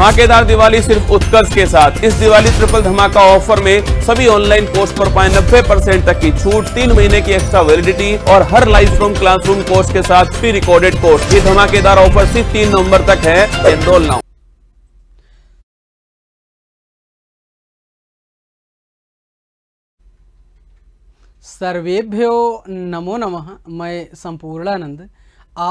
धमाकेदार दिवाली सिर्फ उत्कर्ष के साथ इस दिवाली ट्रिपल धमाका ऑफर में सभी ऑनलाइन कोर्स पर पाए नब्बे परसेंट तक की छूट तीन महीने की एक्स्ट्रा वैलिडिटी और हर लाइफ रूम क्लासरूम कोर्स के साथ फ्री रिकॉर्डेड कोर्स ये धमाकेदार ऑफर सिर्फ तीन नवंबर तक है एनरोल नाउ सर्वेभ्यो नमो नमः मैं संपूर्णानंद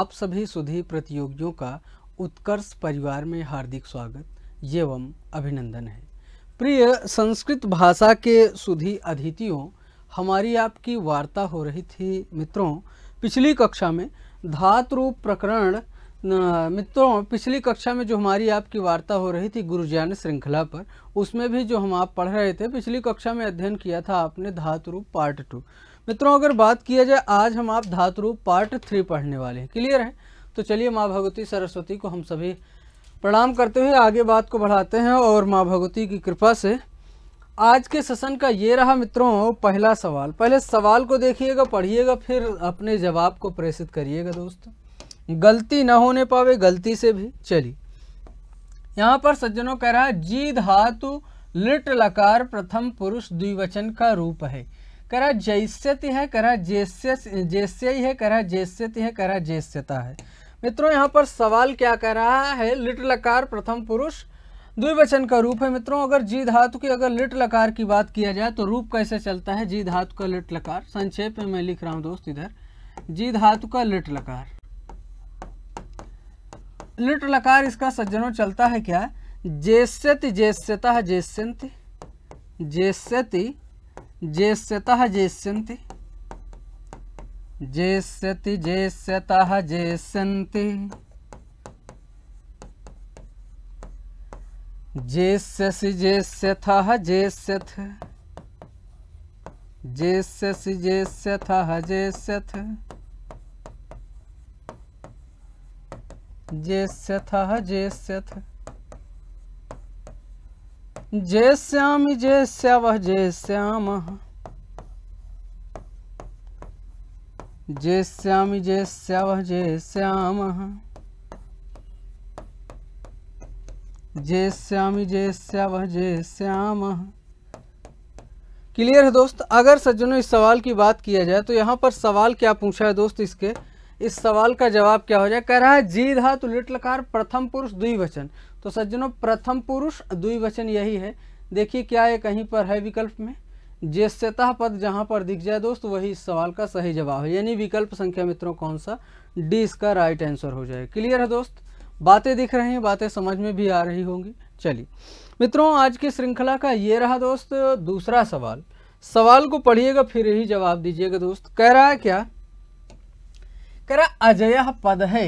आप सभी सुधी प्रतियोगियों का उत्कर्ष परिवार में हार्दिक स्वागत एवं अभिनंदन है प्रिय संस्कृत भाषा के सुधी अतिथियों हमारी आपकी वार्ता हो रही थी मित्रों पिछली कक्षा में धातु रूप प्रकरण मित्रों पिछली कक्षा में जो हमारी आपकी वार्ता हो रही थी गुरुज्ञान श्रृंखला पर उसमें भी जो हम आप पढ़ रहे थे पिछली कक्षा में अध्ययन किया था आपने धातु रूप पार्ट टू मित्रों अगर बात किया जाए आज हम आप धातु रूप पार्ट थ्री पढ़ने वाले हैं क्लियर है तो चलिए माँ भगवती सरस्वती को हम सभी प्रणाम करते हुए आगे बात को बढ़ाते हैं और माँ भगवती की कृपा से आज के सेशन का ये रहा मित्रों पहला सवाल पहले सवाल को देखिएगा पढ़िएगा फिर अपने जवाब को प्रेषित करिएगा दोस्तों गलती ना होने पावे गलती से भी चलिए यहाँ पर सज्जनों कह रहा है जी धातु लिट लकार प्रथम पुरुष द्विवचन का रूप है करा जैस्यति है करा जैस्य जैस्य ही है करा जैस्यति है करा जैस्यता है मित्रों यहाँ पर सवाल क्या कह रहा है लिट लकार प्रथम पुरुष द्विवचन का रूप है मित्रों अगर जी धातु की अगर लिट लकार की बात किया जाए तो रूप कैसे चलता है जी धातु का लिट लकार संक्षेप में मैं लिख रहा हूँ दोस्त इधर जी धातु का लिट लकार लिट लकार इसका सज्जनों चलता है क्या जेस्यति जैस्यता जेस्यंति जेस्यति जैस्यता जेस्यंति जेष्यति जेष्यतः जेष्यन्ति जेष्यसि जेष्यथः जेष्यथ जेष्यसि जेष्यथः जेष्यथ जेष्यथः जेष्यथ जेष्यामि जेष्यामः जय श्याम जय श्यावः जय श्याम जय श्याम जय श्यावः जय श्याम क्लियर है दोस्त अगर सज्जनों इस सवाल की बात किया जाए तो यहाँ पर सवाल क्या पूछा है दोस्त इसके इस सवाल का जवाब क्या हो जाए कह रहा है जी धातु लिट लकार प्रथम पुरुष द्विवचन तो सज्जनों प्रथम पुरुष द्विवचन यही है देखिए क्या ये कहीं पर है विकल्प में सतह पद जहाँ पर दिख जाए दोस्त वही इस सवाल का सही जवाब है यानी विकल्प संख्या मित्रों कौन सा डी इसका राइट आंसर हो जाए क्लियर है दोस्त बातें दिख रही हैं बातें समझ में भी आ रही होंगी चलिए मित्रों आज की श्रृंखला का ये रहा दोस्त दूसरा सवाल सवाल को पढ़िएगा फिर ही जवाब दीजिएगा दोस्त कह रहा है क्या कह रहा अजय पद है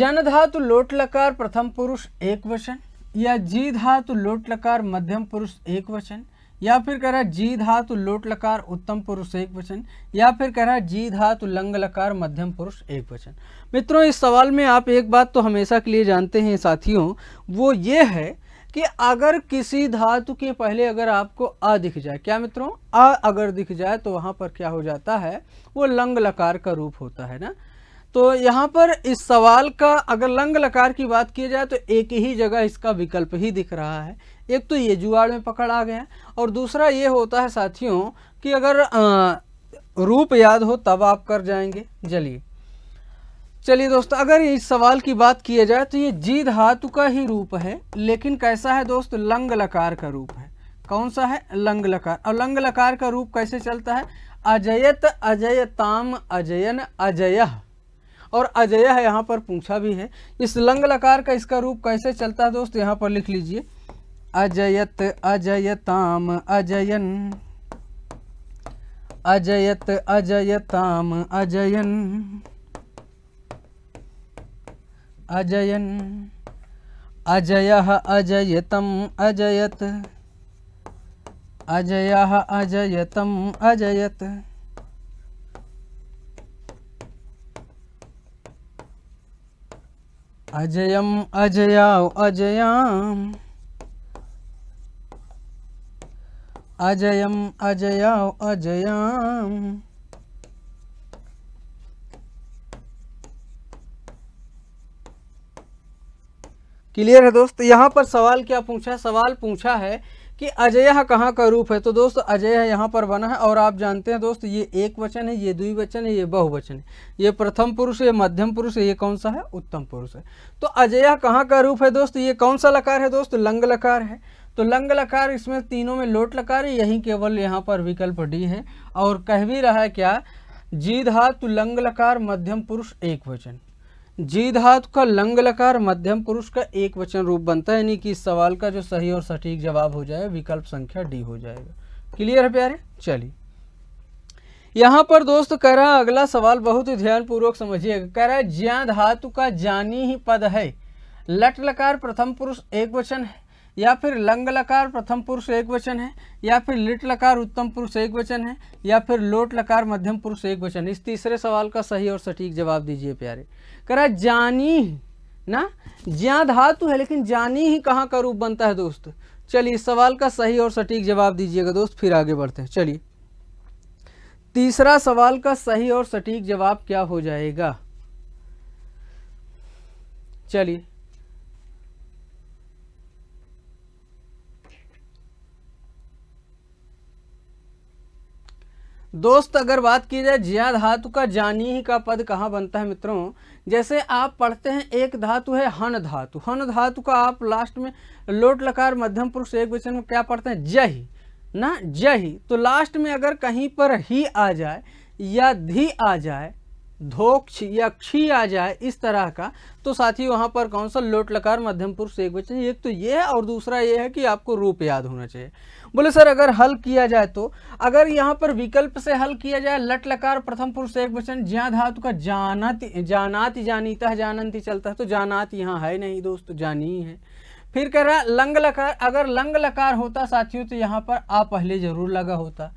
जन धातु लोट लकार प्रथम पुरुष एक वचन या जी धातु लोट लकार मध्यम पुरुष एक वचन या फिर कह रहा है जी धातु लोट लकार उत्तम पुरुष एक वचन या फिर कह रहा है जी धातु लंग लकार मध्यम पुरुष एक वचन मित्रों इस सवाल में आप एक बात तो हमेशा के लिए जानते हैं साथियों वो ये है कि अगर किसी धातु के पहले अगर आपको अ दिख जाए क्या मित्रों आ अगर दिख जाए तो वहाँ पर क्या हो जाता है वो लंग लकार का रूप होता है ना तो यहाँ पर इस सवाल का अगर लंग लकार की बात की जाए तो एक ही जगह इसका विकल्प ही दिख रहा है एक तो ये जुगाड़ में पकड़ आ गया और दूसरा ये होता है साथियों कि अगर आ, रूप याद हो तब आप कर जाएंगे चलिए चलिए दोस्त अगर इस सवाल की बात किया जाए तो ये जी धातु का ही रूप है लेकिन कैसा है दोस्त लंग लकार का रूप है कौन सा है लंग लकार और लंग लकार का रूप कैसे चलता है अजयत अजयताम अजयन अजय और अजय यहाँ पर पूछा भी है इस लंग लकार का इसका रूप कैसे चलता है दोस्त यहाँ पर लिख लीजिए अजयत अजयताम अजयन अजयत अजयताम अजयन अजयन अजय अजयतम अजयत अजय अजयतम अजयत अजयम अजयाव अजयाम अजयम अजया अजयाम क्लियर है दोस्त यहाँ पर सवाल क्या पूछा है सवाल पूछा है कि अजय कहाँ का रूप है तो दोस्त अजय यहाँ पर बना है और आप जानते हैं दोस्त ये एक वचन है ये द्विवचन है ये बहुवचन है ये प्रथम पुरुष है मध्यम पुरुष है ये कौन सा है उत्तम पुरुष है तो अजय कहाँ का रूप है दोस्त ये कौन सा लकार है दोस्त लंग लकार है तो लंग लकार इसमें तीनों में लोट लकार यही केवल यहाँ पर विकल्प डी है और कह भी रहा है क्या जी धातु लंग लकार मध्यम पुरुष एक वचन जी धातु का लंग लकार मध्यम पुरुष का एक वचन रूप बनता है यानी कि इस सवाल का जो सही और सटीक जवाब हो जाए विकल्प संख्या डी हो जाएगा क्लियर है प्यारे चलिए यहाँ पर दोस्त कह रहा अगला सवाल बहुत ही ध्यानपूर्वक समझिएगा कह रहा है ज्या धातु का जानी ही पद है लट लकार प्रथम पुरुष एक वचन है या फिर लंग लकार प्रथम पुरुष एक वचन है या फिर लिट लकार उत्तम पुरुष एक वचन है या फिर लोट लकार मध्यम पुरुष एक वचन इस तीसरे सवाल का सही और सटीक जवाब दीजिए प्यारे करा जानी ना ज्या धातु है लेकिन जानी ही कहाँ का रूप बनता है दोस्त चलिए इस सवाल का सही और सटीक जवाब दीजिएगा दोस्त फिर आगे बढ़ते हैं चलिए तीसरा सवाल का सही और सटीक जवाब क्या हो जाएगा चलिए दोस्त अगर बात की जाए जिया धातु का जानी ही का पद कहाँ बनता है मित्रों जैसे आप पढ़ते हैं एक धातु है हन धातु हन धातु का आप लास्ट में लोट लकार मध्यम पुरुष एक वचन में क्या पढ़ते हैं जही ना जही तो लास्ट में अगर कहीं पर ही आ जाए या धी आ जाए धोक्ष या क्षी आ जाए इस तरह का तो साथ ही वहाँ पर कौन सा लोट लकार मध्यम पुरुष एक बचन एक तो ये है और दूसरा ये है कि आपको रूप याद होना चाहिए बोले सर अगर हल किया जाए तो अगर यहाँ पर विकल्प से हल किया जाए लट लकार प्रथम पुरुष एक बचन ज्या धातु का जानत जानात जानीता जानंती चलता है तो जानात यहाँ है नहीं दोस्तों जानी है फिर कह रहा लंग लकार अगर लंग लकार होता साथियों तो यहाँ पर आ पहले जरूर लगा होता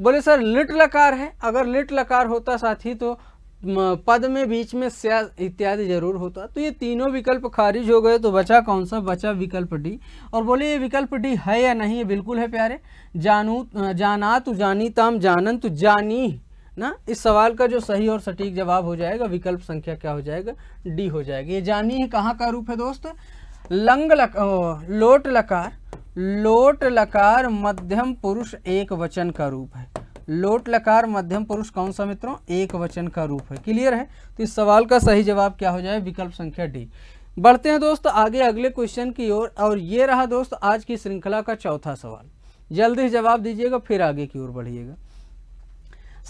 बोले सर लिट लकार है अगर लिट लकार होता साथी तो पद में बीच में स्या इत्यादि जरूर होता तो ये तीनों विकल्प खारिज हो गए तो बचा कौन सा बचा विकल्प डी और बोले ये विकल्प डी है या नहीं ये बिल्कुल है प्यारे जानू जाना तो जानी ताम जानन तो जानी ना इस सवाल का जो सही और सटीक जवाब हो जाएगा विकल्प संख्या क्या हो जाएगा डी हो जाएगी ये जानी है कहाँ का रूप है दोस्त लंग लक, ओ, लोट लकार लोट लकार मध्यम पुरुष एक वचन का रूप है लोट लकार मध्यम पुरुष कौन सा मित्रों एक वचन का रूप है क्लियर है तो इस सवाल का सही जवाब क्या हो जाए विकल्प संख्या डी बढ़ते हैं दोस्त आगे अगले क्वेश्चन की ओर और, और ये रहा दोस्त आज की श्रृंखला का चौथा सवाल जल्दी जवाब दीजिएगा फिर आगे की ओर बढ़िएगा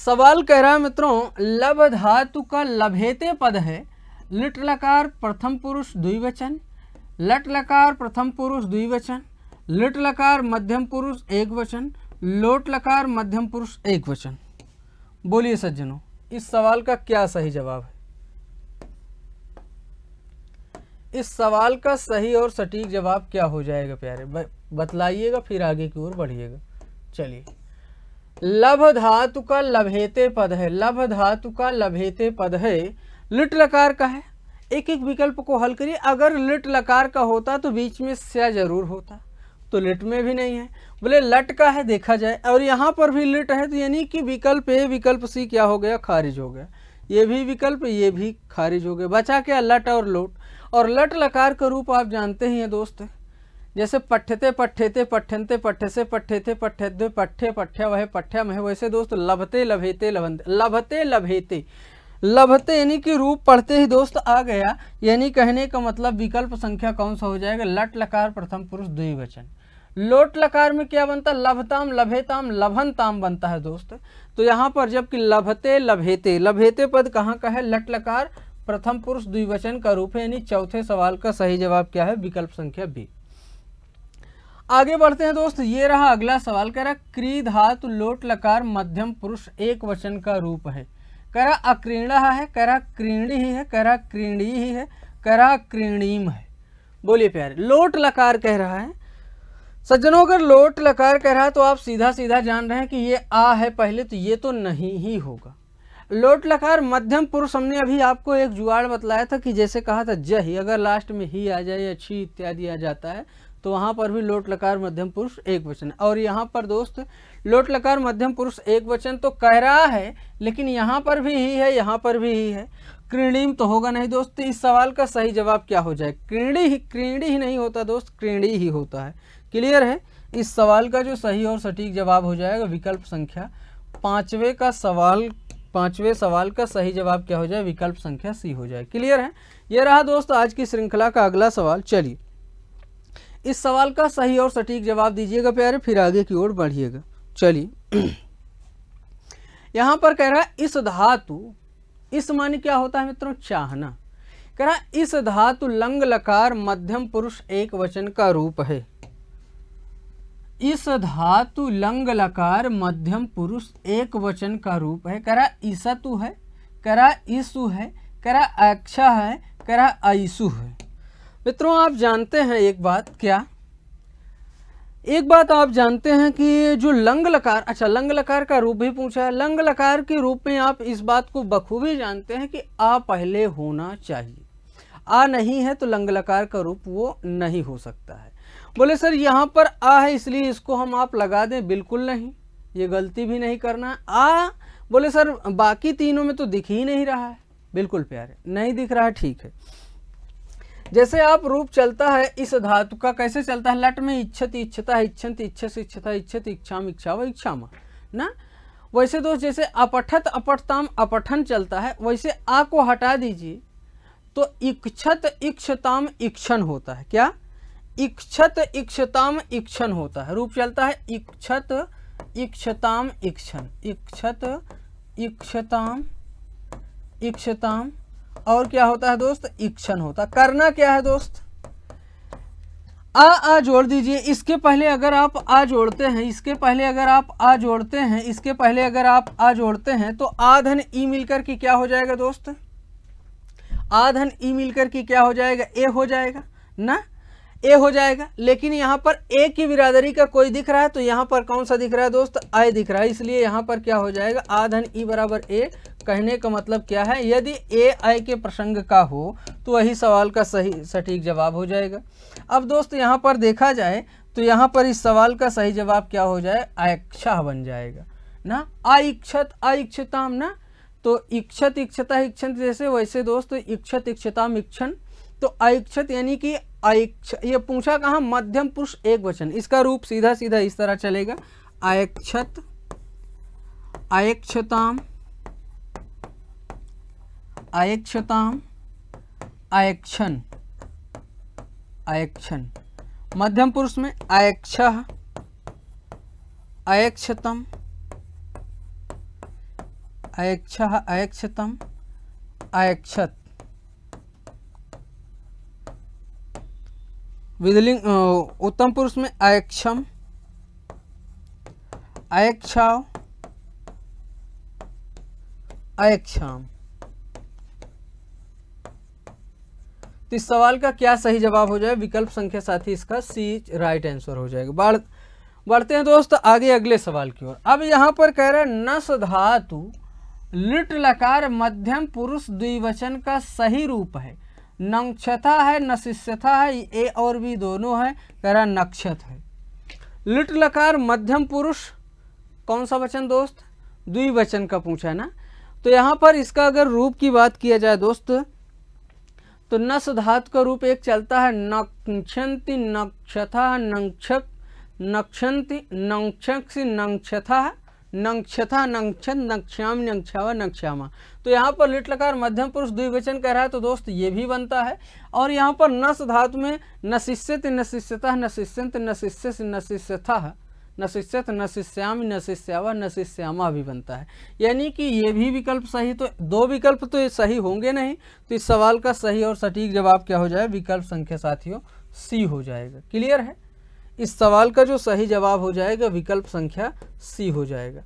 सवाल कह रहा है मित्रों लब धातु का लभेते पद है लिट लकार प्रथम पुरुष द्विवचन लट लकार प्रथम पुरुष द्विवचन लिट लकार मध्यम पुरुष एक वचन लोट लकार मध्यम पुरुष एक वचन बोलिए सज्जनों इस सवाल का क्या सही जवाब है इस सवाल का सही और सटीक जवाब क्या हो जाएगा प्यारे बतलाइएगा फिर आगे की ओर बढ़िएगा चलिए लभ धातु का लभेते पद है लभ धातु का लभेते पद है लिट लकार का है एक एक विकल्प को हल करिए अगर लिट लकार का होता तो बीच में स्या जरूर होता तो लिट में भी नहीं है बोले लट का है देखा जाए और यहाँ पर भी लट है तो यानी कि विकल्प ए विकल्प सी क्या हो गया खारिज हो गया ये भी विकल्प ये भी खारिज हो गया बचा क्या लट और लोट और लट लकार का रूप आप जानते ही हैं दोस्त जैसे पठ्यते पठ्यते पठ्यंते पठ्य से पठ्यते पठ्यद्वे पठ्य पठ्या वह पठ्य में वैसे दोस्त लभते लभेते लभंते लभते लभेते लभते यानी कि रूप पढ़ते ही दोस्त आ गया यानी कहने का मतलब विकल्प संख्या कौन सा हो जाएगा लट लकार प्रथम पुरुष द्विवचन लोट लकार में क्या बनता है लभताम लभेताम लभनताम बनता है दोस्त तो यहाँ पर जबकि लभते लभेते लभेते पद कहाँ का है लट लकार प्रथम पुरुष द्विवचन का रूप है यानी चौथे सवाल का सही जवाब क्या है विकल्प संख्या बी आगे बढ़ते हैं दोस्त ये रहा अगला सवाल कह रहा क्री धातु लोट लकार मध्यम पुरुष एक वचन का रूप है कह रहा अक्रीणा है कह रहा क्रीणी ही है कह रहा क्रीणी ही है कह रहा क्रीणीम है बोलिए प्यारे लोट लकार कह रहा है सज्जनों अगर लोट लकार कह रहा है तो आप सीधा सीधा जान रहे हैं कि ये आ है पहले तो ये तो नहीं ही होगा लोट लकार मध्यम पुरुष हमने अभी आपको एक जुगाड़ बतलाया था कि जैसे कहा था ज ही अगर लास्ट में ही आ जाए या छी इत्यादि आ जाता है तो वहाँ पर भी लोट लकार मध्यम पुरुष एक वचन और यहाँ पर दोस्त लोट लकार मध्यम पुरुष एक वचन तो कह रहा है लेकिन यहाँ पर भी ही है यहाँ पर भी ही है क्रीणीम तो होगा नहीं दोस्त इस सवाल का सही जवाब क्या हो जाए क्रीणी ही क्रीणी ही नहीं होता दोस्त क्रीणी ही होता है क्लियर है इस सवाल का जो सही और सटीक जवाब हो जाएगा विकल्प संख्या पाँचवें का सवाल पाँचवें सवाल का सही जवाब क्या हो जाए विकल्प संख्या सी हो जाए क्लियर है ये रहा दोस्त आज की श्रृंखला का अगला सवाल चलिए इस सवाल का सही और सटीक जवाब दीजिएगा प्यारे फिर आगे की ओर बढ़िएगा चलिए यहाँ पर कह रहा है इस धातु इस मान क्या होता है मित्रों चाहना कह रहा इस धातु लंग लकार मध्यम पुरुष एक वचन का रूप है इस धातु लंग लकार मध्यम पुरुष एक वचन का रूप है करा ईसतु है करा ईसु है करा अक्षा है करा ऐसु है मित्रों आप जानते हैं एक बात क्या एक बात आप जानते हैं कि जो लंग लकार अच्छा लंग लकार का रूप भी पूछा है लंग लकार के रूप में आप इस बात को बखूबी जानते हैं कि आ पहले होना चाहिए आ नहीं है तो लंग लकार का रूप वो नहीं हो सकता है बोले सर यहाँ पर आ है इसलिए इसको हम आप लगा दें बिल्कुल नहीं ये गलती भी नहीं करना है आ बोले सर बाकी तीनों में तो दिख ही नहीं रहा है बिल्कुल प्यारे नहीं दिख रहा है ठीक है जैसे आप रूप चलता है इस धातु का कैसे चलता है लट में इच्छत इच्छता इच्छंत इच्छस इच्छता इच्छत इच्छाम इच्छा व इच्छा न वैसे दोस्त जैसे अपठत अपठताम अपठन चलता है वैसे आ को हटा दीजिए तो इक्षत इच्छताम इक्षण होता है क्या इक्षत इक्षताम इक्षण होता है रूप चलता है इक्षत इक्षताम इक्षण इक्षत इक्षताम इक्षताम और क्या होता है दोस्त इक्षण होता करना क्या है दोस्त आ आ जोड़ दीजिए इसके पहले अगर आप आ जोड़ते हैं इसके पहले अगर आप आ जोड़ते हैं इसके पहले अगर आप आ जोड़ते हैं तो आधन ई मिलकर के क्या हो जाएगा दोस्त आधन ई मिलकर के क्या हो जाएगा ए हो जाएगा ना ए हो जाएगा लेकिन यहाँ पर ए की बिरादरी का कोई दिख रहा है तो यहाँ पर कौन सा दिख रहा है दोस्त आय दिख रहा है इसलिए यहाँ पर क्या हो जाएगा आ धन ई e बराबर ए कहने का मतलब क्या है यदि ए आय के प्रसंग का हो तो वही सवाल का सही सटीक जवाब हो जाएगा अब दोस्त यहाँ पर देखा जाए तो यहाँ पर इस सवाल का सही जवाब क्या हो जाए आयक्षा बन जाएगा ना आइक्षत आइक्षताम ना तो इक्षत इक्षता इक्षण जैसे वैसे दोस्त इक्षत इक्षताम इक्षण तो आइक्षत यानी कि अयक्ष ये पूछा कहा मध्यम पुरुष एक वचन इसका रूप सीधा सीधा इस तरह चलेगा अयक्षत अयक्षताम अयक्षताम अयक्षण अयक्षण मध्यम पुरुष में अयक्ष अयक्षतम अयक्ष अयक्षतम अयक्षत विधलिंग उत्तम पुरुष में अयक्षम अयक्षाव अयक्षाम तो इस सवाल का क्या सही जवाब हो जाए विकल्प संख्या साथ ही इसका सी राइट आंसर हो जाएगा बढ़ बढ़ते हैं दोस्त आगे अगले सवाल की ओर अब यहां पर कह रहे नस धातु लिट लकार मध्यम पुरुष द्विवचन का सही रूप है नक्षता है नशिष्यता है ए और बी दोनों है कह रहा नक्षत है लिट लकार मध्यम पुरुष कौन सा वचन दोस्त द्विवचन का पूछा है ना तो यहाँ पर इसका अगर रूप की बात किया जाए दोस्त तो नस धातु का रूप एक चलता है नक्षंति नक्षथा नक्षक नक्षति नक्षक्ष नक्षथा नक्षथा नंक्षत नक्षाम नंक्षाव नक्षामा तो यहाँ पर लिट लकार मध्यम पुरुष द्विवचन कह रहा है तो दोस्त ये भी बनता है और यहाँ पर नस धातु में नशिष्यत नशिष्यता नशिष्यंत नशिष्य नशिष्यथा नशिष्यत नशिष्याम नशिष्यावा नशिष्यामा भी बनता है यानी कि ये भी विकल्प सही तो दो विकल्प तो सही होंगे नहीं तो इस सवाल का सही और सटीक जवाब क्या हो जाए विकल्प संख्या साथियों सी हो जाएगा क्लियर है इस सवाल का जो सही जवाब हो जाएगा विकल्प संख्या सी हो जाएगा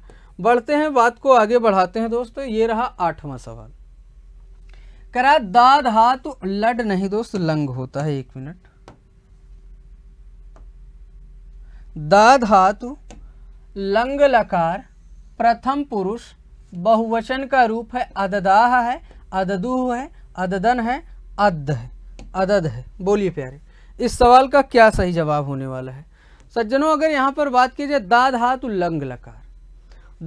बढ़ते हैं बात को आगे बढ़ाते हैं दोस्तों ये रहा आठवां सवाल करा दाद हाथ लड नहीं दोस्त लंग होता है एक मिनट दा धातु लंग लकार प्रथम पुरुष बहुवचन का रूप है अददाह है अददुह है अददन है अद्ध है अदद है बोलिए प्यारे इस सवाल का क्या सही जवाब होने वाला है सज्जनों अगर यहाँ पर बात की जाए दाद हाथ लंग लकार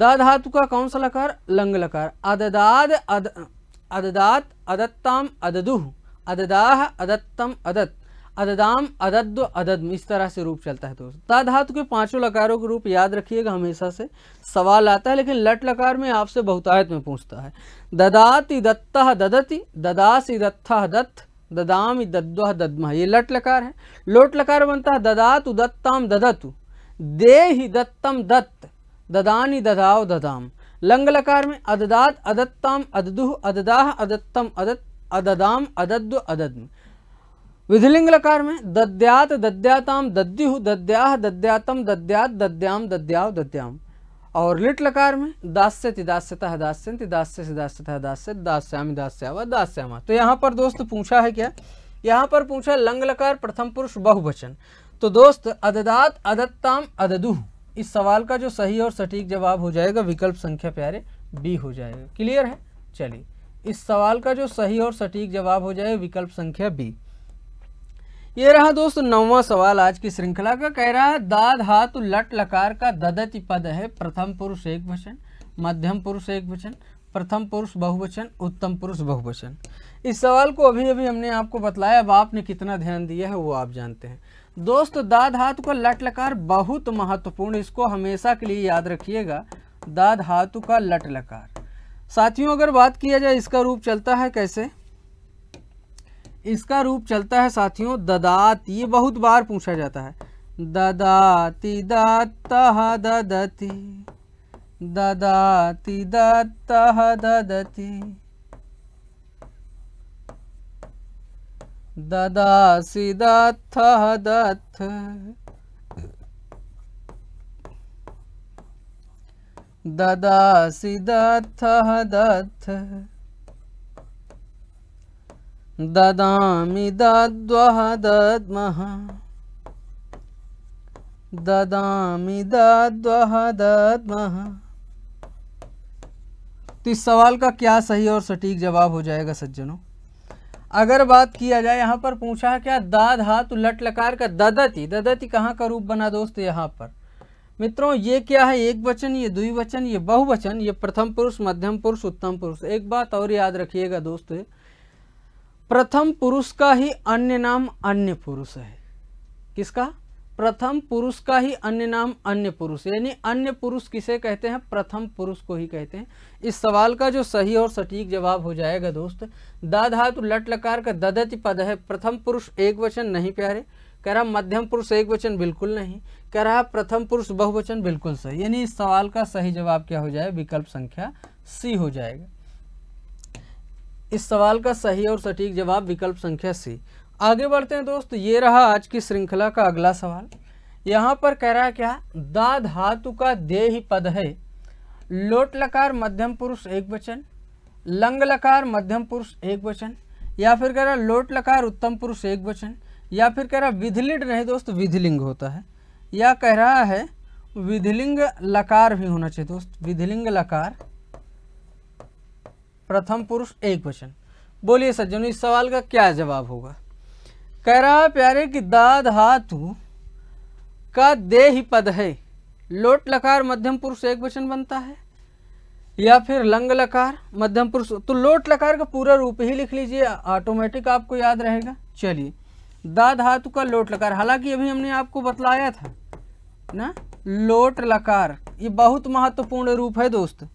दा धातु का कौन सा लकार लंग लकार अददाद अद अददात अदत्ताम अददुह अददाह अदत्तम अदत अददाम अदद अदद इस तरह से रूप चलता है दोस्तों दा धातु के पांचों लकारों के रूप याद रखिएगा हमेशा से सवाल आता है लेकिन लट लकार में आपसे बहुतायत में पूछता है ददाति दत्ता ददति ददासी दत्ता दत्थ ददाम दद्वह दद्म ये लट लकार है लोट लकार बनता है ददातु दत्ताम ददतु दे ही दत्तम दत्त ददानी ददाव ददाम लंग लकार में अददात अदत्ताम अददुह अददाह अदत्तम अदत अददाम अदद्व अदद्म विधिलिंग लकार में दद्यात दद्याताम दद्युह दद्याह दद्यातम दद्यात दद्याम दद्याव दद्याम और लिट लकार में दास्य दास्यतः दास्य से दास्यतः दास्य दास्यामी दास्यावा दास्यामा तो यहाँ पर दोस्त पूछा है क्या यहाँ पर पूछा लंग लकार प्रथम पुरुष बहुवचन तो दोस्त अददात अदत्ताम अददु इस सवाल का जो सही और सटीक जवाब हो जाएगा विकल्प संख्या प्यारे बी हो जाएगा क्लियर है चलिए इस सवाल का जो सही और सटीक जवाब हो जाएगा विकल्प संख्या बी ये रहा दोस्तों नौवा सवाल आज की श्रृंखला का कह रहा है दाद हाथ लट लकार का ददति पद है प्रथम पुरुष एक वचन मध्यम पुरुष एक वचन प्रथम पुरुष बहुवचन उत्तम पुरुष बहुवचन इस सवाल को अभी अभी हमने आपको बतलाया अब आपने कितना ध्यान दिया है वो आप जानते हैं दोस्त दाद हाथ का लट लकार बहुत महत्वपूर्ण इसको हमेशा के लिए याद रखिएगा दाद धातु का लट लकार साथियों अगर बात किया जाए इसका रूप चलता है कैसे इसका रूप चलता है साथियों ददात ये बहुत बार पूछा जाता है ददाति दत्ता ददति ददाति दत्ता ददति ददासि दत्थ दत्थ सी दत्थ दत्थ ददामि दद्वः दद्मः ददामि दद्वः दद्मः तो इस सवाल का क्या सही और सटीक जवाब हो जाएगा सज्जनों अगर बात किया जाए यहाँ पर पूछा है क्या दाद हाथ लट लकार का ददती ददती कहाँ का रूप बना दोस्त यहाँ पर मित्रों ये क्या है एक वचन ये द्विवचन ये बहुवचन ये प्रथम पुरुष मध्यम पुरुष उत्तम पुरुष एक बात और याद रखिएगा दोस्त प्रथम पुरुष का ही अन्य नाम अन्य पुरुष है किसका प्रथम पुरुष का ही अन्य नाम अन्य पुरुष यानी अन्य पुरुष किसे कहते हैं प्रथम पुरुष को ही कहते हैं इस सवाल का जो सही और सटीक जवाब हो जाएगा दोस्त दा धातु लट लकार का ददति पद है प्रथम पुरुष एक वचन नहीं प्यारे कह रहा मध्यम पुरुष एक वचन बिल्कुल नहीं कह रहा प्रथम पुरुष बहुवचन बिल्कुल सही यानी इस सवाल का सही जवाब क्या हो जाए विकल्प संख्या सी हो जाएगा इस सवाल का सही और सटीक जवाब विकल्प संख्या सी आगे बढ़ते हैं दोस्त ये रहा आज की श्रृंखला का अगला सवाल यहाँ पर कह रहा है क्या दा धातु का दे ही पद है लोट लकार मध्यम पुरुष एक वचन लंग लकार मध्यम पुरुष एक वचन या फिर कह रहा लोट लकार उत्तम पुरुष एक वचन या फिर कह रहा विधिलिड नहीं दोस्त विधिलिंग होता है या कह रहा है विधिलिंग लकार भी होना चाहिए दोस्त विधिलिंग लकार प्रथम पुरुष एक वचन बोलिए सज्जनों इस सवाल का क्या जवाब होगा कह रहा है प्यारे कि दाद हाथ का दे पद है लोट लकार मध्यम पुरुष एक वचन बनता है या फिर लंग लकार मध्यम पुरुष तो लोट लकार का पूरा रूप ही लिख लीजिए ऑटोमेटिक आपको याद रहेगा चलिए दाद हाथ का लोट लकार हालांकि अभी हमने आपको बतलाया था ना लोट लकार ये बहुत महत्वपूर्ण रूप है दोस्त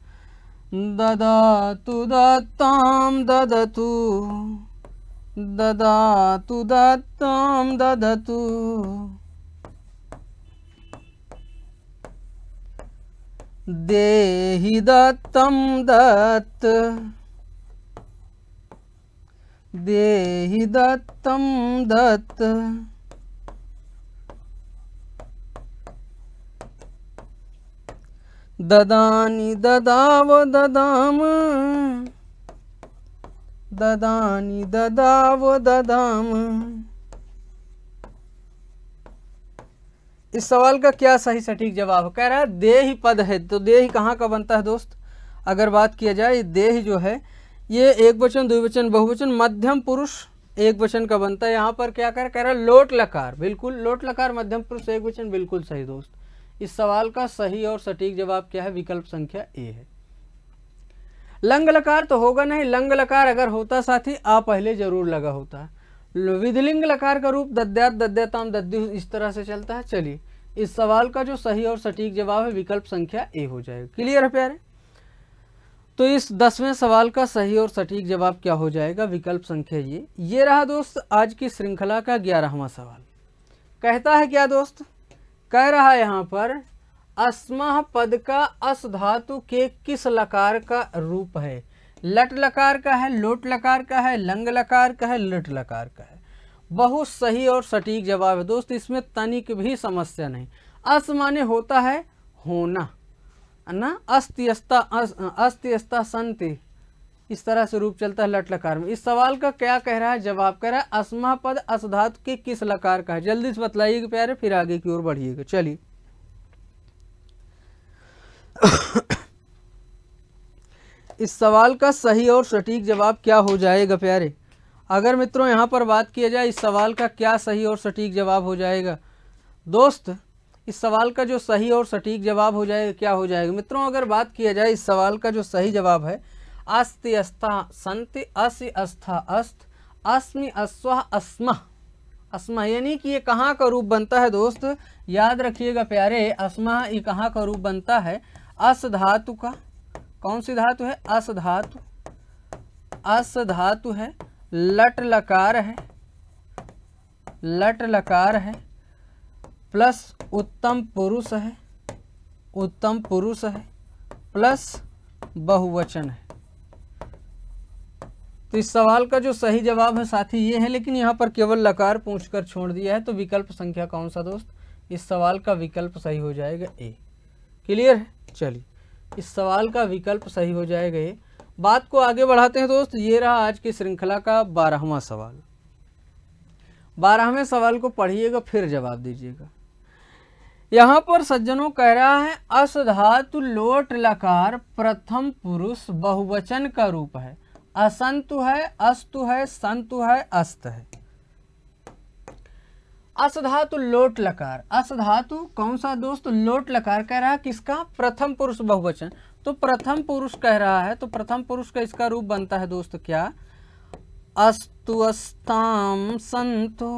ददातु दत्तां ददतु ददातु दत्तां ददतु देहि दत्तं दत् देहि दत्तं दत् ददानि ददाव ददाम ददानि ददाव ददाम इस सवाल का क्या सही सटीक जवाब कह रहा है देह पद है तो देह कहाँ का बनता है दोस्त अगर बात किया जाए देह जो है ये एक वचन द्विवचन बहुवचन मध्यम पुरुष एक वचन का बनता है यहाँ पर क्या कर कह रहा है लोट लकार बिल्कुल लोट लकार मध्यम पुरुष एक वचन बिल्कुल सही दोस्त इस सवाल का सही और सटीक जवाब क्या है विकल्प संख्या ए है लंग लकार तो होगा नहीं लंग लकार अगर होता साथी आ पहले जरूर लगा होता है विधलिंग लकार का रूप दद्यात दद्याताम दद्यु इस तरह से चलता है चलिए इस सवाल का जो सही और सटीक जवाब है विकल्प संख्या ए हो जाएगा क्लियर है प्यारे तो इस दसवें सवाल का सही और सटीक जवाब क्या हो जाएगा विकल्प संख्या ये ये रहा दोस्त आज की श्रृंखला का ग्यारहवा सवाल कहता है क्या दोस्त कह रहा है यहाँ पर अस्म पद का अस धातु के किस लकार का रूप है लट लकार का है लोट लकार का है लंग लकार का है लट लकार का है बहुत सही और सटीक जवाब है दोस्त इसमें तनिक भी समस्या नहीं अस माने होता है होना ना अस्त्यस्ता अस्त्यस्ता संति इस तरह से रूप चलता है लट लकार में इस सवाल का क्या कह रहा है जवाब कह रहा है अस्मा पद असधात के किस लकार का है जल्दी से बतलाइएगा प्यारे फिर आगे की ओर बढ़िएगा चलिए इस सवाल का सही और सटीक जवाब क्या हो जाएगा प्यारे अगर मित्रों यहाँ पर बात किया जाए इस सवाल का क्या सही और सटीक जवाब हो जाएगा दोस्त इस सवाल का जो सही और सटीक जवाब हो जाएगा क्या हो जाएगा मित्रों अगर बात किया जाए इस सवाल का जो सही जवाब है अस्ति अस्था संति अस् अस्था अस्त अस्मि अस्व अस्म अस्मा यानी कि ये कहाँ का रूप बनता है दोस्त याद रखिएगा प्यारे अस्मा ये कहाँ का रूप बनता है अस धातु का कौन सी धातु है अस धातु अस धातु है लट लकार है लट लकार है प्लस उत्तम पुरुष है उत्तम पुरुष है प्लस बहुवचन है तो इस सवाल का जो सही जवाब है साथी ये है लेकिन यहाँ पर केवल लकार पूछकर छोड़ दिया है तो विकल्प संख्या कौन सा दोस्त इस सवाल का विकल्प सही हो जाएगा ए क्लियर है चलिए इस सवाल का विकल्प सही हो जाएगा ए बात को आगे बढ़ाते हैं दोस्त ये रहा आज की श्रृंखला का बारहवा सवाल बारहवें सवाल को पढ़िएगा फिर जवाब दीजिएगा यहाँ पर सज्जनों कह रहा है असधातु लोट लकार प्रथम पुरुष बहुवचन का रूप है असंतु है अस्तु है संतु है अस्त है असधातु लोट लकार असधातु कौन सा दोस्त लोट लकार कह रहा है किसका प्रथम पुरुष बहुवचन तो प्रथम पुरुष कह रहा है तो प्रथम पुरुष का इसका रूप बनता है दोस्त क्या अस्तु अस्ताम संतो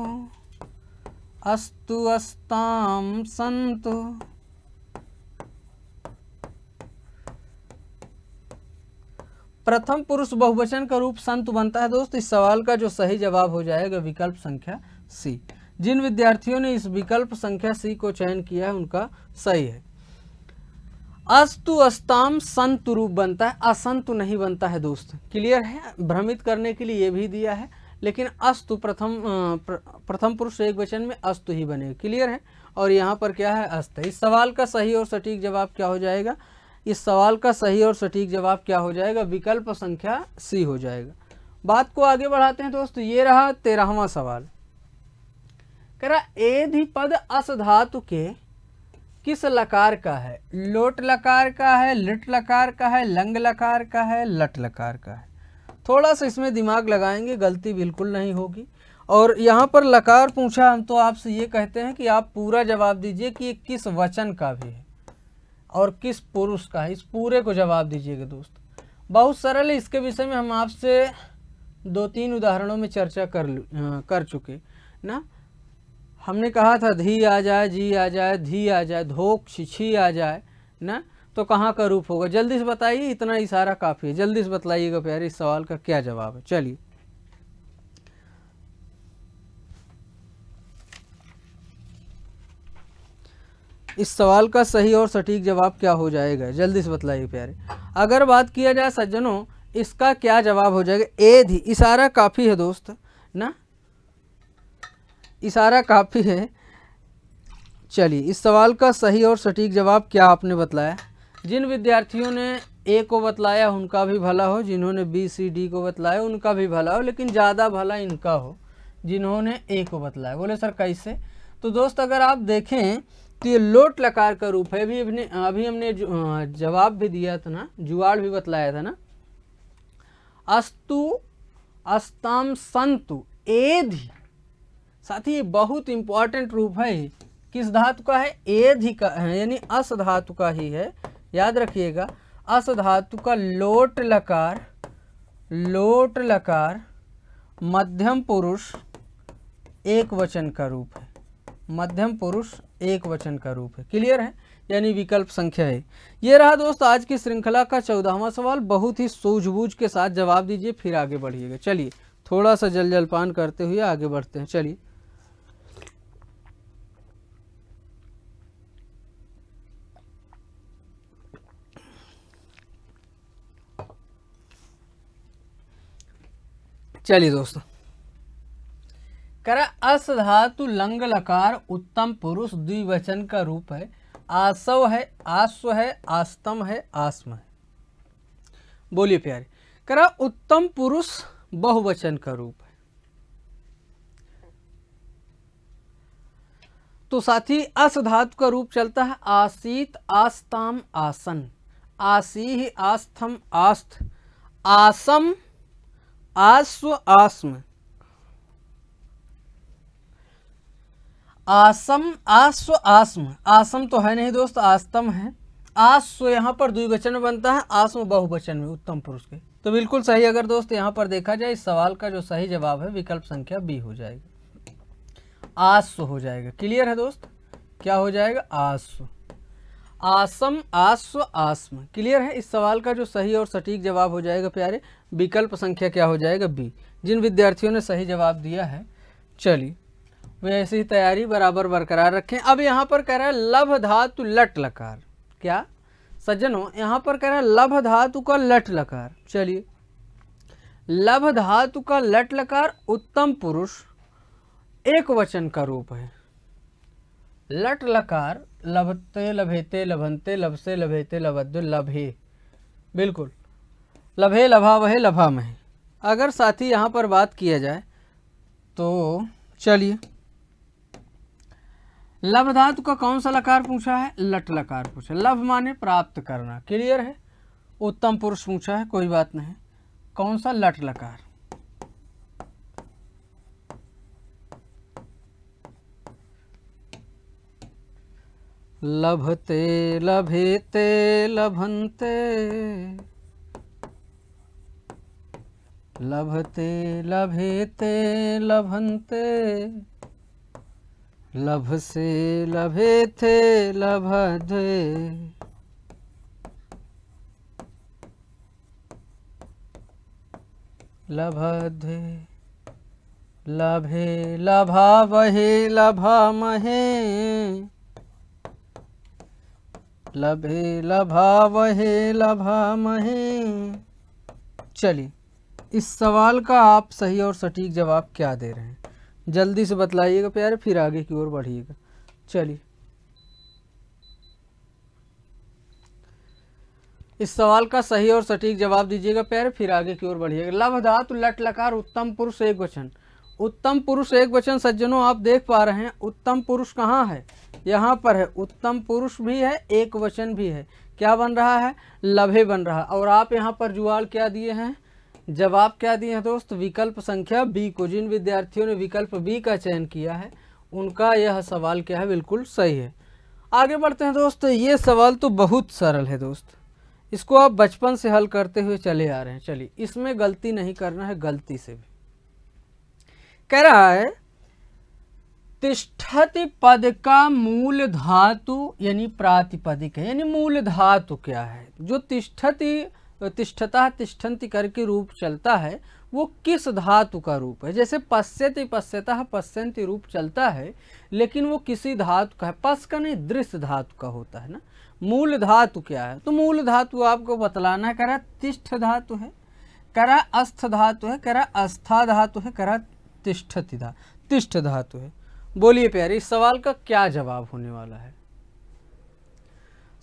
अस्तु अस्ताम संतो प्रथम पुरुष बहुवचन का रूप संत बनता है दोस्त इस सवाल का जो सही जवाब हो जाएगा विकल्प संख्या सी जिन विद्यार्थियों ने इस विकल्प संख्या सी को चयन किया है उनका सही है अस्तु अस्ताम संत रूप बनता है असंत नहीं बनता है दोस्त क्लियर है भ्रमित करने के लिए यह भी दिया है लेकिन अस्तु प्रथम प्रथम पुरुष एक वचन में अस्तु ही बनेगा क्लियर है और यहाँ पर क्या है अस्त इस सवाल का सही और सटीक जवाब क्या हो जाएगा इस सवाल का सही और सटीक जवाब क्या हो जाएगा विकल्प संख्या सी हो जाएगा बात को आगे बढ़ाते हैं दोस्तों ये रहा तेरहवा सवाल करा एधि पद अस धातु के किस लकार का है लोट लकार का है लिट लकार का है लंग लकार का है लट लकार का है थोड़ा सा इसमें दिमाग लगाएंगे गलती बिल्कुल नहीं होगी और यहाँ पर लकार पूछा हम तो आपसे ये कहते हैं कि आप पूरा जवाब दीजिए कि ये किस वचन का भी है और किस पुरुष का इस पूरे को जवाब दीजिएगा दोस्त बहुत सरल इसके विषय में हम आपसे दो तीन उदाहरणों में चर्चा कर कर चुके ना हमने कहा था धी आ जाए जी आ जाए धी आ जाए धोक छिछी आ जाए ना तो कहाँ का रूप होगा जल्दी से बताइए इतना इशारा काफ़ी है जल्दी से बताइएगा प्यारे इस सवाल का क्या जवाब है चलिए इस सवाल का सही और सटीक जवाब क्या हो जाएगा जल्दी से बतलाइए प्यारे अगर बात किया जाए सज्जनों इसका क्या जवाब हो जाएगा ए धी इशारा काफ़ी है दोस्त ना इशारा काफ़ी है चलिए इस सवाल का सही और सटीक जवाब क्या आपने बतलाया जिन विद्यार्थियों ने ए को बतलाया उनका भी भला हो जिन्होंने बी सी डी को बतलाया उनका भी भला हो लेकिन ज़्यादा भला इनका हो जिन्होंने ए को बतलाया बोले सर कैसे तो दोस्त अगर आप देखें तो ये लोट लकार का रूप है अभी हमने अभी हमने जवाब भी दिया था ना जुआड़ भी बतलाया था ना अस्तु अस्तम संतु एधि साथ ही बहुत इंपॉर्टेंट रूप है किस धातु का है एधि का है यानी अस धातु का ही है याद रखिएगा अस धातु का लोट लकार लोट लकार मध्यम पुरुष एक वचन का रूप है मध्यम पुरुष एक वचन का रूप है क्लियर है यानी विकल्प संख्या है ये रहा दोस्त आज की श्रृंखला का चौदहवा सवाल बहुत ही सूझबूझ के साथ जवाब दीजिए फिर आगे बढ़िएगा चलिए थोड़ा सा जल जलपान करते हुए आगे बढ़ते हैं चलिए चलिए दोस्तों करा अस धातु लंग लकार उत्तम पुरुष द्विवचन का रूप है आसव है आस्व है आस्तम है आस्म है बोलिए प्यारे करा उत्तम पुरुष बहुवचन का रूप है तो साथी अस धातु का रूप चलता है आसीत आस्ताम आसन आसीह आस्थम आस्थ आसम आस्व आस्म आसम आस्व आसम आसम तो है नहीं दोस्त आस्तम है आस्व यहाँ पर द्विवचन में बनता है आसम बहुवचन में उत्तम पुरुष के तो बिल्कुल सही अगर दोस्त यहाँ पर देखा जाए इस सवाल का जो सही जवाब है विकल्प संख्या बी हो जाएगा आस्व हो जाएगा क्लियर है दोस्त क्या हो जाएगा आस्व आसम आस्व आसम क्लियर है इस सवाल का जो सही और सटीक जवाब हो जाएगा प्यारे विकल्प संख्या क्या हो जाएगा बी जिन विद्यार्थियों ने सही जवाब दिया है चलिए वैसी तैयारी बराबर बरकरार रखें अब यहाँ पर कह रहा है लभ धातु लट लकार क्या सज्जनों यहाँ पर कह रहा है लभ धातु का लट लकार चलिए लभ धातु का लट लकार उत्तम पुरुष एक वचन का रूप है लट लकार लभते लभेते लभनते लभसे लभेते लभद लभे बिल्कुल लभे लभा वह लभा महे अगर साथी यहाँ पर बात किया जाए तो चलिए लव धातु का कौन सा लकार पूछा है लट लकार पूछा लव माने प्राप्त करना क्लियर है उत्तम पुरुष पूछा है कोई बात नहीं कौन सा लट लकार लभते लभेते लभंते लभते लभेते लभंते लभ से लभे थे लभ द्वे लभ दे लभे लभा वहे लभा महे लभे लभा वहे लभा महे चलिए इस सवाल का आप सही और सटीक जवाब क्या दे रहे हैं जल्दी से बतलाइएगा प्यारे फिर आगे की ओर बढ़िएगा चलिए इस सवाल का सही और सटीक जवाब दीजिएगा प्यारे फिर आगे की ओर बढ़िएगा लव धातु लट लकार उत्तम पुरुष एक वचन उत्तम पुरुष एक वचन सज्जनों आप देख पा रहे हैं उत्तम पुरुष कहाँ है यहाँ पर है उत्तम पुरुष भी है एक वचन भी है क्या बन रहा है लभे बन रहा और आप यहाँ पर जुआल क्या दिए हैं जवाब क्या दिए हैं दोस्त विकल्प संख्या बी को जिन विद्यार्थियों ने विकल्प बी का चयन किया है उनका यह सवाल क्या है बिल्कुल सही है आगे बढ़ते हैं दोस्त ये सवाल तो बहुत सरल है दोस्त इसको आप बचपन से हल करते हुए चले आ रहे हैं चलिए इसमें गलती नहीं करना है गलती से भी कह रहा है तिष्ठति पद का मूल धातु यानी प्रातिपदिक है यानी मूल धातु क्या है जो तिष्ठति तो तिष्ठता तिष्ठंति करके रूप चलता है वो किस धातु का रूप है जैसे पश्यति पश्यतः पश्यंती रूप चलता है लेकिन वो किसी धातु का है पश का नहीं दृश्य धातु का होता है ना मूल धातु क्या है तो मूल धातु आपको बतलाना करा तिष्ठ धातु है करा अस्थ धातु है करा अस्था धातु है करा तिष्ठति धा तिष्ठ धातु है बोलिए प्यारे इस सवाल का क्या जवाब होने वाला है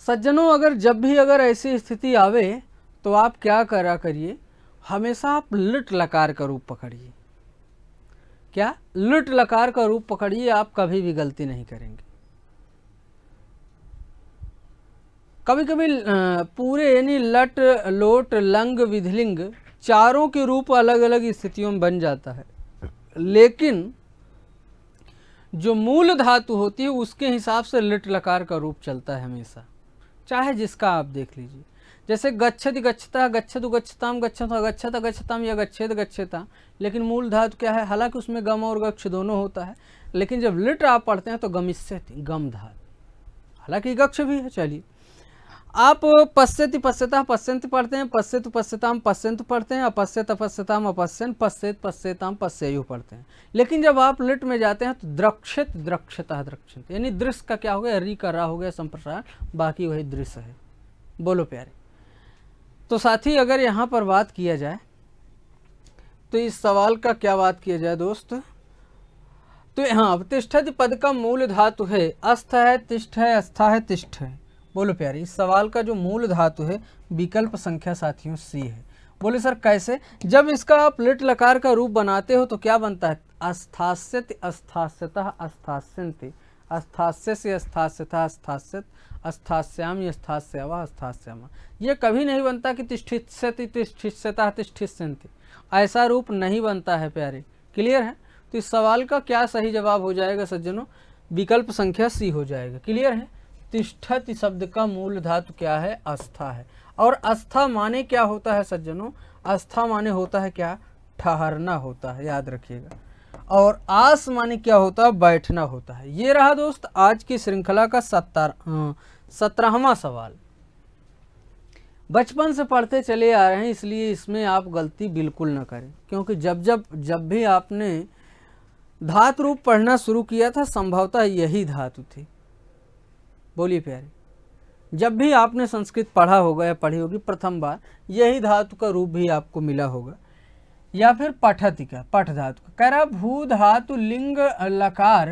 सज्जनों अगर जब भी अगर ऐसी स्थिति आवे तो आप क्या करा करिए हमेशा आप लुट लकार का रूप पकड़िए क्या लुट लकार का रूप पकड़िए आप कभी भी गलती नहीं करेंगे कभी कभी पूरे यानी लट लोट लंग विधलिंग चारों के रूप अलग अलग स्थितियों में बन जाता है लेकिन जो मूल धातु होती है उसके हिसाब से लिट लकार का रूप चलता है हमेशा चाहे जिसका आप देख लीजिए जैसे गच्छति गच्छता गच्छत गच्छताम गच्छत अगच्छत अगच्छताम या गच्छेद गच्छता लेकिन मूल धातु क्या है हालांकि उसमें गम और गक्ष दोनों होता है लेकिन जब लिट आप पढ़ते हैं तो गमिष्य गम धातु हालांकि गक्ष भी है चलिए आप पश्चित पश्चिता पश्चिंत पढ़ते हैं पश्चित पश्चिताम पश्चिंत पढ़ते हैं अपश्यत अपश्यताम अपश्यन पश्चित पश्चिताम पश्चयु पढ़ते हैं लेकिन जब आप लिट में जाते हैं तो द्रक्षित द्रक्षता द्रक्षित यानी दृश्य का क्या हो गया री का रा हो गया संप्रसारण बाकी वही दृश्य है बोलो प्यारे तो साथी अगर यहाँ पर बात किया जाए तो इस सवाल का क्या बात किया जाए दोस्त तो यहाँ तिष्ठ पद का मूल धातु है अस्थ है तिष्ठ है अस्था है तिष्ठ है बोलो प्यारे इस सवाल का जो मूल धातु है विकल्प संख्या साथियों सी है बोले सर कैसे जब इसका आप लिट लकार का रूप बनाते हो तो क्या बनता है अस्थास्यत अस्थास्यत अस्थास्यंत अस्थास्य से अस्थास्यत अस्थास्यत अस्थास्याम अस्थास्यावा अस्थास्यामा ये कभी नहीं बनता कि तिष्ठिस्यति तिष्ठिस्यतः तिष्ठिष्यंत ऐसा रूप नहीं बनता है प्यारे क्लियर है तो इस सवाल का क्या सही जवाब हो जाएगा सज्जनों विकल्प संख्या सी हो जाएगा क्लियर है तिष्ठति शब्द का मूल धातु क्या है आस्था है और आस्था माने क्या होता है सज्जनों आस्था माने होता है क्या ठहरना होता है याद रखिएगा और आस माने क्या होता है बैठना होता है ये रहा दोस्त आज की श्रृंखला का सत्तर सत्रहवा सवाल बचपन से पढ़ते चले आ रहे हैं इसलिए इसमें आप गलती बिल्कुल ना करें क्योंकि जब जब जब भी आपने धातु रूप पढ़ना शुरू किया था संभवतः यही धातु थी बोलिए प्यारे जब भी आपने संस्कृत पढ़ा होगा या पढ़ी होगी प्रथम बार यही धातु का रूप भी आपको मिला होगा या फिर पठतिका का धातु का कह रहा भू धातु लिंग लकार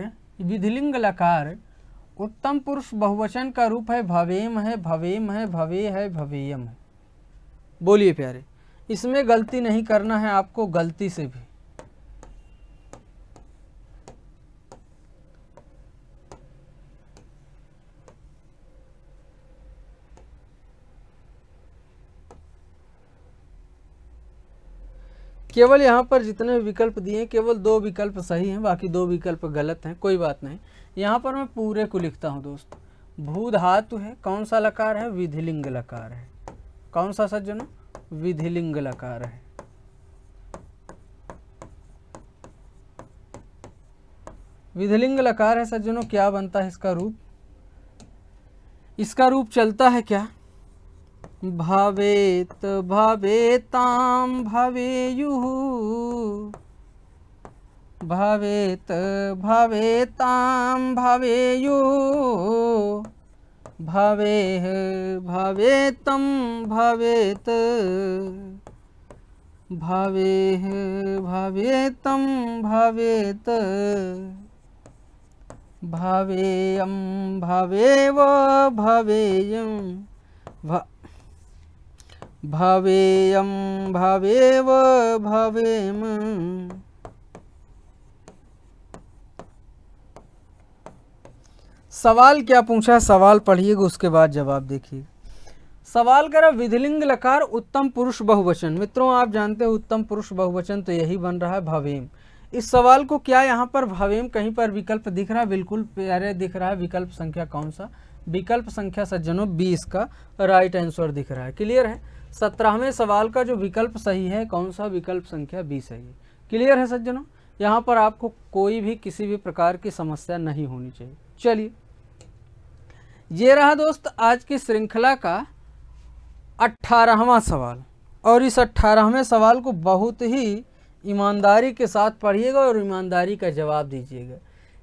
विधिलिंग लकार उत्तम पुरुष बहुवचन का रूप है भवेम है भवेम है भवे है भवेयम है बोलिए प्यारे इसमें गलती नहीं करना है आपको गलती से भी केवल यहाँ पर जितने विकल्प दिए हैं केवल दो विकल्प सही हैं बाकी दो विकल्प गलत हैं कोई बात नहीं यहाँ पर मैं पूरे को लिखता हूँ दोस्त भू धातु है कौन सा लकार है विधिलिंग लकार है कौन सा सज्जन विधिलिंग लकार है विधिलिंग लकार है सज्जनों क्या बनता है इसका रूप इसका रूप चलता है क्या भवेत् भवेतां भवेयुः भवेत् भवेतां भवेयुः भवेः भवेतं भवेत् भवेः भवेतं भवेत् भवेयं भवेयं भवेयम् भवेयं भवेव भवेम सवाल क्या पूछा है सवाल पढ़िएगा उसके बाद जवाब देखिए सवाल करा विधिलिंग लकार उत्तम पुरुष बहुवचन मित्रों आप जानते हैं उत्तम पुरुष बहुवचन तो यही बन रहा है भवेम इस सवाल को क्या यहाँ पर भवेम कहीं पर विकल्प दिख रहा है बिल्कुल प्यारे दिख रहा है विकल्प संख्या कौन सा विकल्प संख्या सज्जनों बीस का राइट आंसर दिख रहा है क्लियर है सत्रहवें सवाल का जो विकल्प सही है कौन सा विकल्प संख्या बी सही है क्लियर है सज्जनों यहाँ पर आपको कोई भी किसी भी प्रकार की समस्या नहीं होनी चाहिए चलिए ये रहा दोस्त आज की श्रृंखला का अट्ठारहवा सवाल और इस अट्ठारहवें सवाल को बहुत ही ईमानदारी के साथ पढ़िएगा और ईमानदारी का जवाब दीजिएगा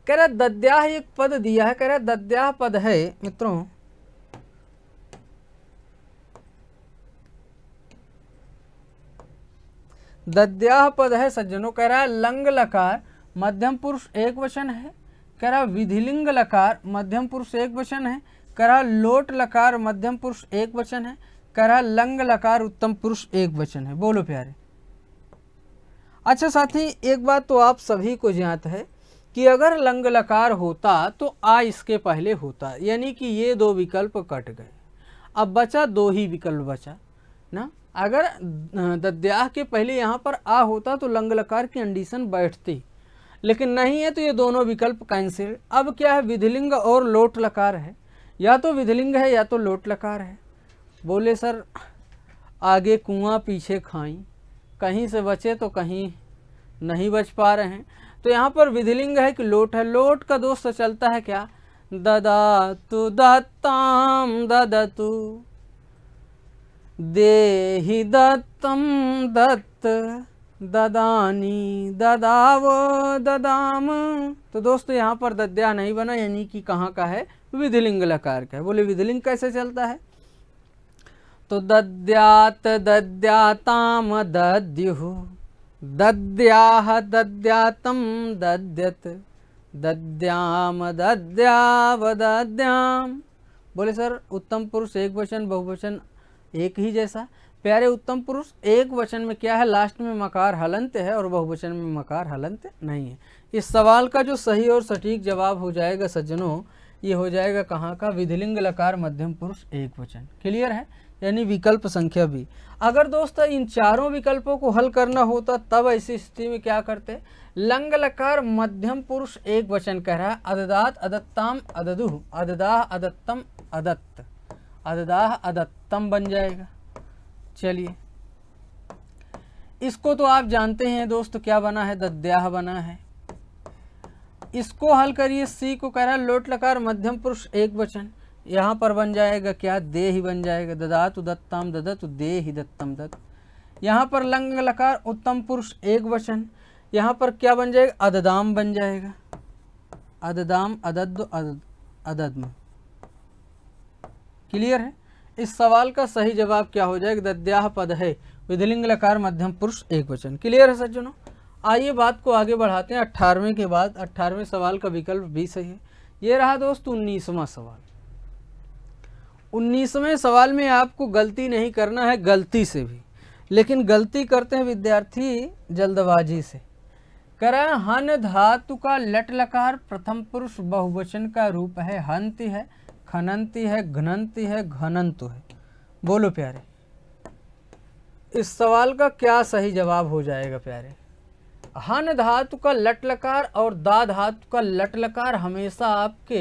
कह रहा दद्याह एक पद दिया है कह रहा दद्याह पद है मित्रों दद्याह पद है सज्जनों कह रहा है लंग लकार मध्यम पुरुष एक वचन है कह रहा विधिलिंग लकार मध्यम पुरुष एक वचन है कह रहा लोट लकार मध्यम पुरुष एक वचन है कह रहा लंग लकार उत्तम पुरुष एक वचन है बोलो प्यारे अच्छा साथी एक बात तो आप सभी को ज्ञात है कि अगर लंग लकार होता तो आ इसके पहले होता यानी कि ये दो विकल्प कट गए अब बचा दो ही विकल्प बचा ना अगर दद्याह के पहले यहाँ पर आ होता तो लंग लकार की कंडीशन बैठती लेकिन नहीं है तो ये दोनों विकल्प कैंसिल अब क्या है विधिलिंग और लोट लकार है या तो विधिलिंग है या तो लोट लकार है बोले सर आगे कुआं पीछे खाई कहीं से बचे तो कहीं नहीं बच पा रहे हैं तो यहाँ पर विधिलिंग है कि लोट है लोट का दोस्त तो चलता है क्या ददा तु दत्ताम ददतु देहि दत्तम दत्त ददानी ददावो ददाम तो दोस्तों यहाँ पर दद्या नहीं बना यानी कि कहाँ का है विधिलिंग लकार का है बोले विधिलिंग कैसे चलता है तो दद्यात दद्याताम दद्यु दद्याह दद्यातम दद्यत दद्याम दद्याव दद्याम बोले सर उत्तम पुरुष एक वचन बहुवचन एक ही जैसा प्यारे उत्तम पुरुष एक वचन में क्या है लास्ट में मकार हलंत है और बहुवचन में मकार हलंत नहीं है इस सवाल का जो सही और सटीक जवाब हो जाएगा सज्जनों ये हो जाएगा कहाँ का विधिलिंग लकार मध्यम पुरुष एक वचन क्लियर है यानी विकल्प संख्या भी अगर दोस्तों इन चारों विकल्पों को हल करना होता तब ऐसी स्थिति में क्या करते लंग लकार मध्यम पुरुष एक वचन कह रहा है अददात अदत्ताम अददु अददाह अदत्तम अदत्त अददाह अदत्तम बन जाएगा चलिए इसको तो आप जानते हैं दोस्त क्या बना है दद्याह बना है इसको हल करिए सी को कह रहा है लोट लकार मध्यम पुरुष एक वचन यहाँ पर बन जाएगा क्या दे ही बन जाएगा ददात दत्ताम ददत दे ही दत्तम दत्त यहाँ पर लंग लकार उत्तम पुरुष एक वचन यहाँ पर क्या बन जाएगा अददाम बन जाएगा अददाम अदद अदद्म क्लियर है इस सवाल का सही जवाब क्या हो जाएगा दद्याह पद है विधिलिंग लकार मध्यम पुरुष एक वचन क्लियर है सज्जनों आइए बात को आगे बढ़ाते हैं अट्ठारहवें के बाद अट्ठारहवें सवाल का विकल्प भी सही है ये रहा दोस्त उन्नीसवा सवाल उन्नीसवें सवाल में आपको गलती नहीं करना है गलती से भी लेकिन गलती करते हैं विद्यार्थी जल्दबाजी से करें हन धातु का लट लकार प्रथम पुरुष बहुवचन का रूप है हंत है खनंति है घनंती है घनंतु है बोलो प्यारे इस सवाल का क्या सही जवाब हो जाएगा प्यारे हन धातु का लटलकार और दा धातु का लटलकार हमेशा आपके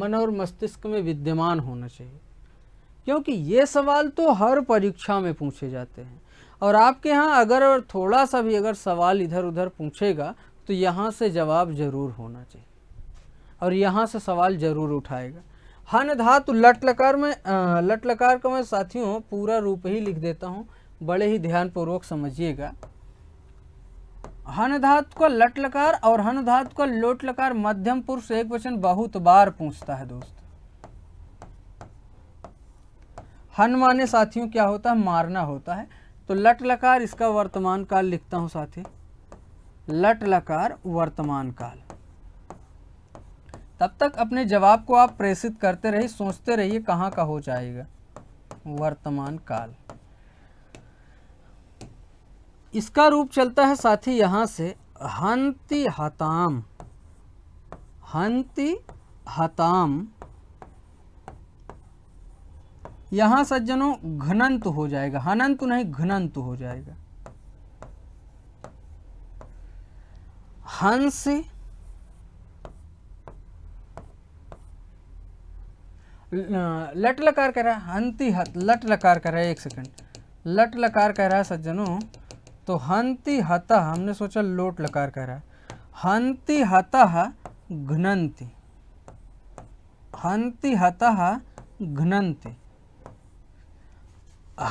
मन और मस्तिष्क में विद्यमान होना चाहिए क्योंकि ये सवाल तो हर परीक्षा में पूछे जाते हैं और आपके यहाँ अगर थोड़ा सा भी अगर सवाल इधर उधर पूछेगा तो यहाँ से जवाब ज़रूर होना चाहिए और यहाँ से सवाल ज़रूर उठाएगा हन धातु लट लकार में लटलकार लट लकार का मैं साथियों पूरा रूप ही लिख देता हूँ बड़े ही ध्यानपूर्वक समझिएगा हन धातु का लट लकार और हन धातु का लोट लकार मध्यम पुरुष एक वचन बहुत बार पूछता है दोस्त हन माने साथियों क्या होता है मारना होता है तो लट लकार इसका वर्तमान काल लिखता हूं साथी लट लकार वर्तमान काल तब तक अपने जवाब को आप प्रेषित करते रहिए सोचते रहिए कहाँ का हो जाएगा वर्तमान काल इसका रूप चलता है साथी यहाँ से हंति हताम हंति हताम यहाँ सज्जनों घनंत हो जाएगा हनंत नहीं घनंत हो जाएगा हंस लट लकार कह रहा है हंती हत लट लकार कह रहा है एक सेकंड लट लकार कह रहा है सज्जनों तो हंति हता हमने सोचा लोट लकार कह रहा है हंती हता घनंती हंति हता घनंती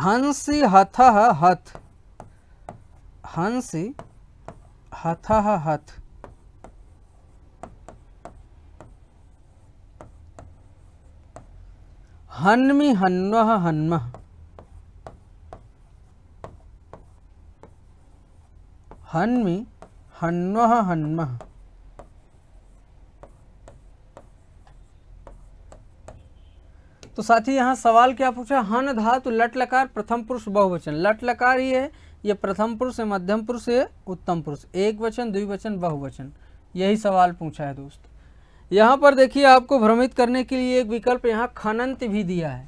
हंसी हथ हथ हंसी हथ हथ हन्मी हन्व हन्म हन्मी हन्व हन्म तो साथी यहां सवाल क्या पूछा हन धातु लट लकार प्रथम पुरुष बहुवचन लट लकार ही है ये प्रथम पुरुष है मध्यम पुरुष है उत्तम पुरुष एक वचन द्विवचन बहुवचन यही सवाल पूछा है दोस्त यहाँ पर देखिए आपको भ्रमित करने के लिए एक विकल्प यहाँ खनंत भी दिया है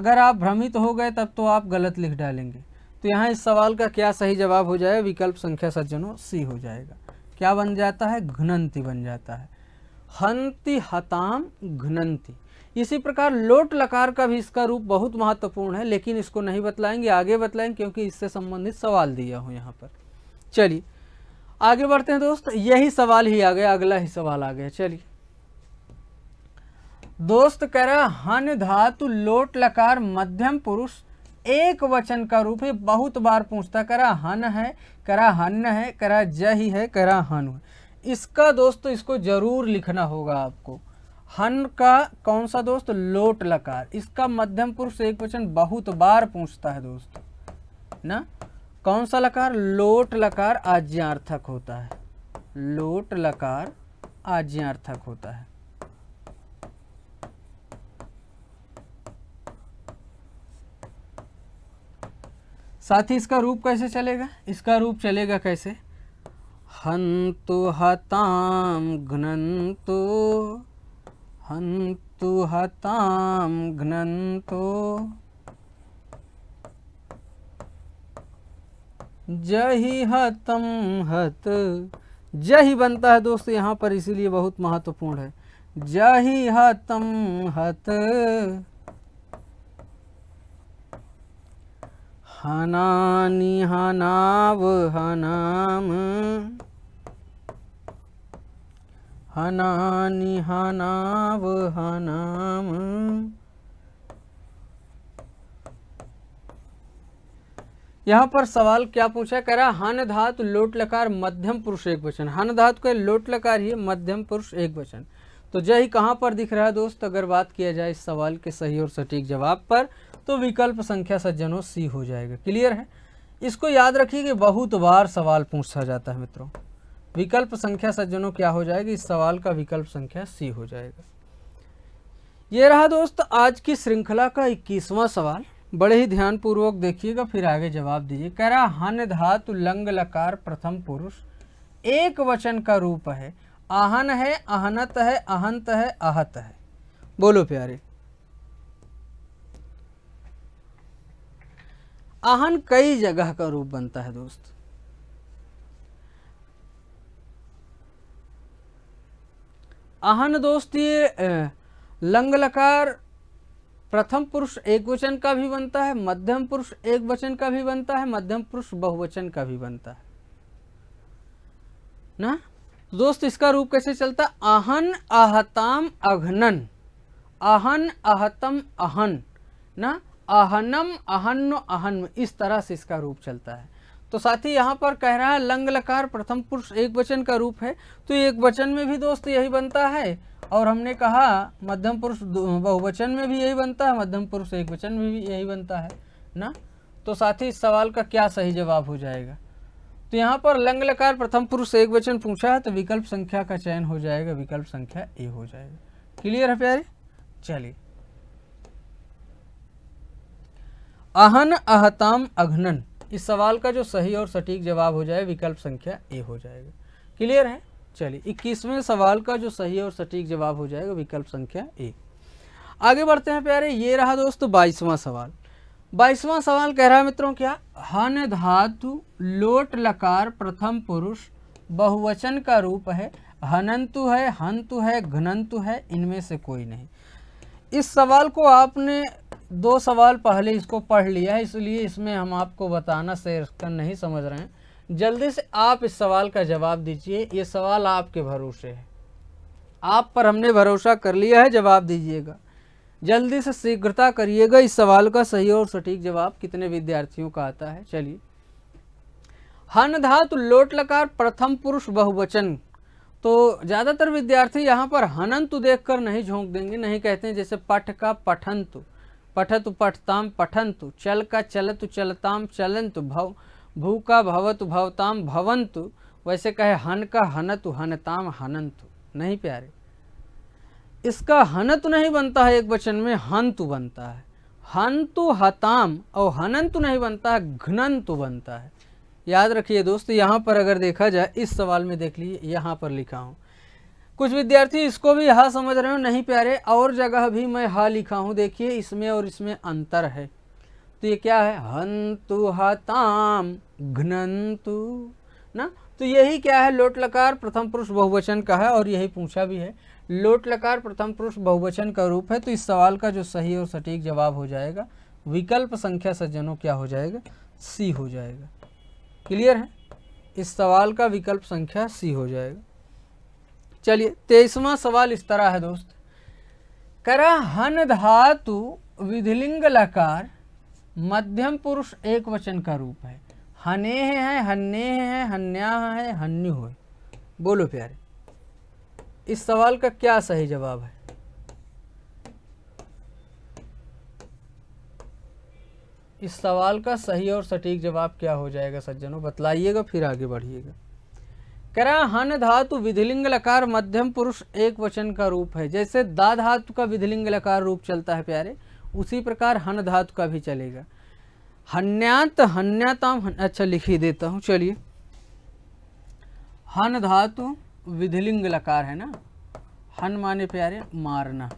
अगर आप भ्रमित हो गए तब तो आप गलत लिख डालेंगे तो यहाँ इस सवाल का क्या सही जवाब हो जाए विकल्प संख्या सज्जनों सी हो जाएगा क्या बन जाता है घनंति बन जाता है हंति हताम घनंति इसी प्रकार लोट लकार का भी इसका रूप बहुत महत्वपूर्ण है लेकिन इसको नहीं बतलाएंगे आगे बतलाएंगे क्योंकि इससे संबंधित सवाल दिया हूँ यहाँ पर चलिए आगे बढ़ते हैं दोस्त यही सवाल ही आ गया अगला ही सवाल आ गया चलिए दोस्त कह हन धातु लोट लकार मध्यम पुरुष एक वचन का रूप है बहुत बार पूछता करा हन है करा हन है करा जही है करा हन है इसका दोस्तों इसको जरूर लिखना होगा आपको हन का कौन सा दोस्त लोट लकार इसका मध्यम पुरुष एक वचन बहुत बार पूछता है दोस्तों ना कौन सा लकार लोट लकार आज्ञार्थक होता है लोट लकार आज्ञार्थक होता है साथ ही इसका रूप कैसे चलेगा इसका रूप चलेगा कैसे हंतु हताम घ्नंतो हंतु हताम घ्नंतो जही हतम हत जही बनता है दोस्तों यहाँ पर इसीलिए बहुत महत्वपूर्ण है जही हतम हत हनानी हनाव हनाम हनानी हनाव हनाम यहाँ पर सवाल क्या पूछा कह रहा हन धातु लोट लकार मध्यम पुरुष एक वचन हन धातु को लोट लकार ही मध्यम पुरुष एक वचन तो जय ही कहाँ पर दिख रहा है दोस्त अगर बात किया जाए इस सवाल के सही और सटीक जवाब पर तो विकल्प संख्या सज्जनों सी हो जाएगा क्लियर है इसको याद रखिए कि बहुत बार सवाल पूछा जाता है मित्रों विकल्प संख्या सज्जनों क्या हो जाएगी इस सवाल का विकल्प संख्या सी हो जाएगा ये रहा दोस्त आज की श्रृंखला का इक्कीसवां सवाल बड़े ही ध्यानपूर्वक देखिएगा फिर आगे जवाब दीजिए कह रहा हन धातु लंग लकार प्रथम पुरुष एक वचन का रूप है आहन है अहनत है अहंत है आहत है बोलो प्यारे आहन कई जगह का रूप बनता है दोस्त आहन दोस्त ये लंग लकार प्रथम पुरुष एक वचन का भी बनता है मध्यम पुरुष एक वचन का भी बनता है मध्यम पुरुष बहुवचन का भी बनता है ना दोस्त इसका रूप कैसे चलता आहन आहताम अघनन आहन आहतम अहन ना अहनम अहन्न अहन्म इस तरह से इसका रूप चलता है तो साथ ही यहाँ पर कह रहा है लंग लकार प्रथम पुरुष एक वचन का रूप है तो एक वचन में भी दोस्त यही बनता है और हमने कहा मध्यम पुरुष बहुवचन में भी यही बनता है मध्यम पुरुष एक वचन में भी यही बनता है ना तो साथ ही इस सवाल का क्या सही जवाब हो जाएगा तो यहाँ पर लंग लकार प्रथम पुरुष एक वचन पूछा है तो विकल्प संख्या का चयन हो जाएगा विकल्प संख्या ए हो जाएगा क्लियर है प्यारे चलिए अहन अहताम अघनन इस सवाल का जो सही और सटीक जवाब हो जाए विकल्प संख्या ए हो जाएगा क्लियर है चलिए इक्कीसवें सवाल का जो सही और सटीक जवाब हो जाएगा विकल्प संख्या ए आगे बढ़ते हैं प्यारे ये रहा दोस्तों बाईसवां सवाल बाईसवां सवाल कह रहा है मित्रों क्या हन धातु लोट लकार प्रथम पुरुष बहुवचन का रूप है हनंतु है हंतु है घनंतु है इनमें से कोई नहीं इस सवाल को आपने दो सवाल पहले इसको पढ़ लिया है इसलिए इसमें हम आपको बताना शेयर कर नहीं समझ रहे हैं जल्दी से आप इस सवाल का जवाब दीजिए ये सवाल आपके भरोसे है आप पर हमने भरोसा कर लिया है जवाब दीजिएगा जल्दी से शीघ्रता करिएगा इस सवाल का सही और सटीक जवाब कितने विद्यार्थियों का आता है चलिए हन धातु लोट लकार प्रथम पुरुष बहुवचन तो ज़्यादातर विद्यार्थी यहाँ पर हनंतु देखकर नहीं झोंक देंगे नहीं कहते हैं जैसे पठ का पठंतु पठतु पठताम पठंतु चल का चलतु चलताम चलंतु भव भू का भवतु भवताम भवंतु वैसे कहे हन का हनतु हनताम हनंतु नहीं प्यारे इसका हनतु नहीं बनता है एक वचन में हंतु बनता है हंतु हताम और हनंतु नहीं बनता है घनंतु बनता है याद रखिए दोस्त यहाँ पर अगर देखा जाए इस सवाल में देख लीजिए यहाँ पर लिखा हूँ कुछ विद्यार्थी इसको भी हा समझ रहे हो नहीं प्यारे और जगह भी मैं हा लिखा हूँ देखिए इसमें और इसमें अंतर है तो ये क्या है हंतु हताम घनंतु ना तो यही क्या है लोट लकार प्रथम पुरुष बहुवचन का है और यही पूछा भी है लोट लकार प्रथम पुरुष बहुवचन का रूप है तो इस सवाल का जो सही और सटीक जवाब हो जाएगा विकल्प संख्या सज्जनों क्या हो जाएगा सी हो जाएगा क्लियर है इस सवाल का विकल्प संख्या सी हो जाएगा चलिए तेईसवा सवाल इस तरह है दोस्त करा हन धातु विधिलिंग लकार मध्यम पुरुष एक वचन का रूप है हने है हन्ने है हन्या है हन्यु है बोलो प्यारे इस सवाल का क्या सही जवाब है इस सवाल का सही और सटीक जवाब क्या हो जाएगा सज्जनों बतलाइएगा फिर आगे बढ़िएगा कह रहा हन धातु विधिलिंग लकार मध्यम पुरुष एक वचन का रूप है जैसे दा धातु का विधिलिंग लकार रूप चलता है प्यारे उसी प्रकार हन धातु का भी चलेगा हन्यात हन्याताम अच्छा लिख ही देता हूँ चलिए हन धातु विधिलिंग लकार है ना हन माने प्यारे मारना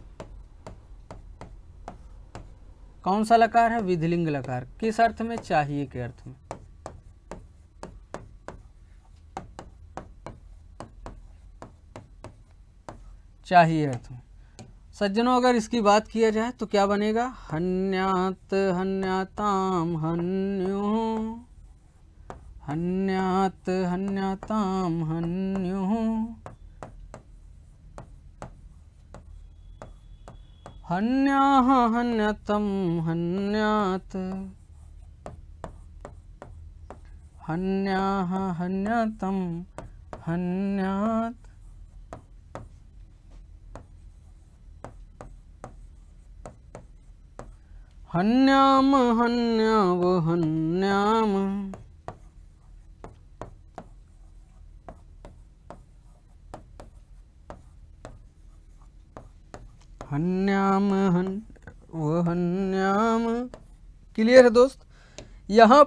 कौन सा लकार है विधिलिंग लकार किस अर्थ में चाहिए के अर्थ में चाहिए तो सज्जनों अगर इसकी बात किया जाए तो क्या बनेगा हन्यात हन्याताम हन्यो हन्यात हन्याताम हन्यो हन्या हन्यतम हन्यात हन्या हन्यतम हन्यात हन्याम हन्याव हन्याम हन्याम हन वो हन्याम क्लियर है दोस्त यहाँ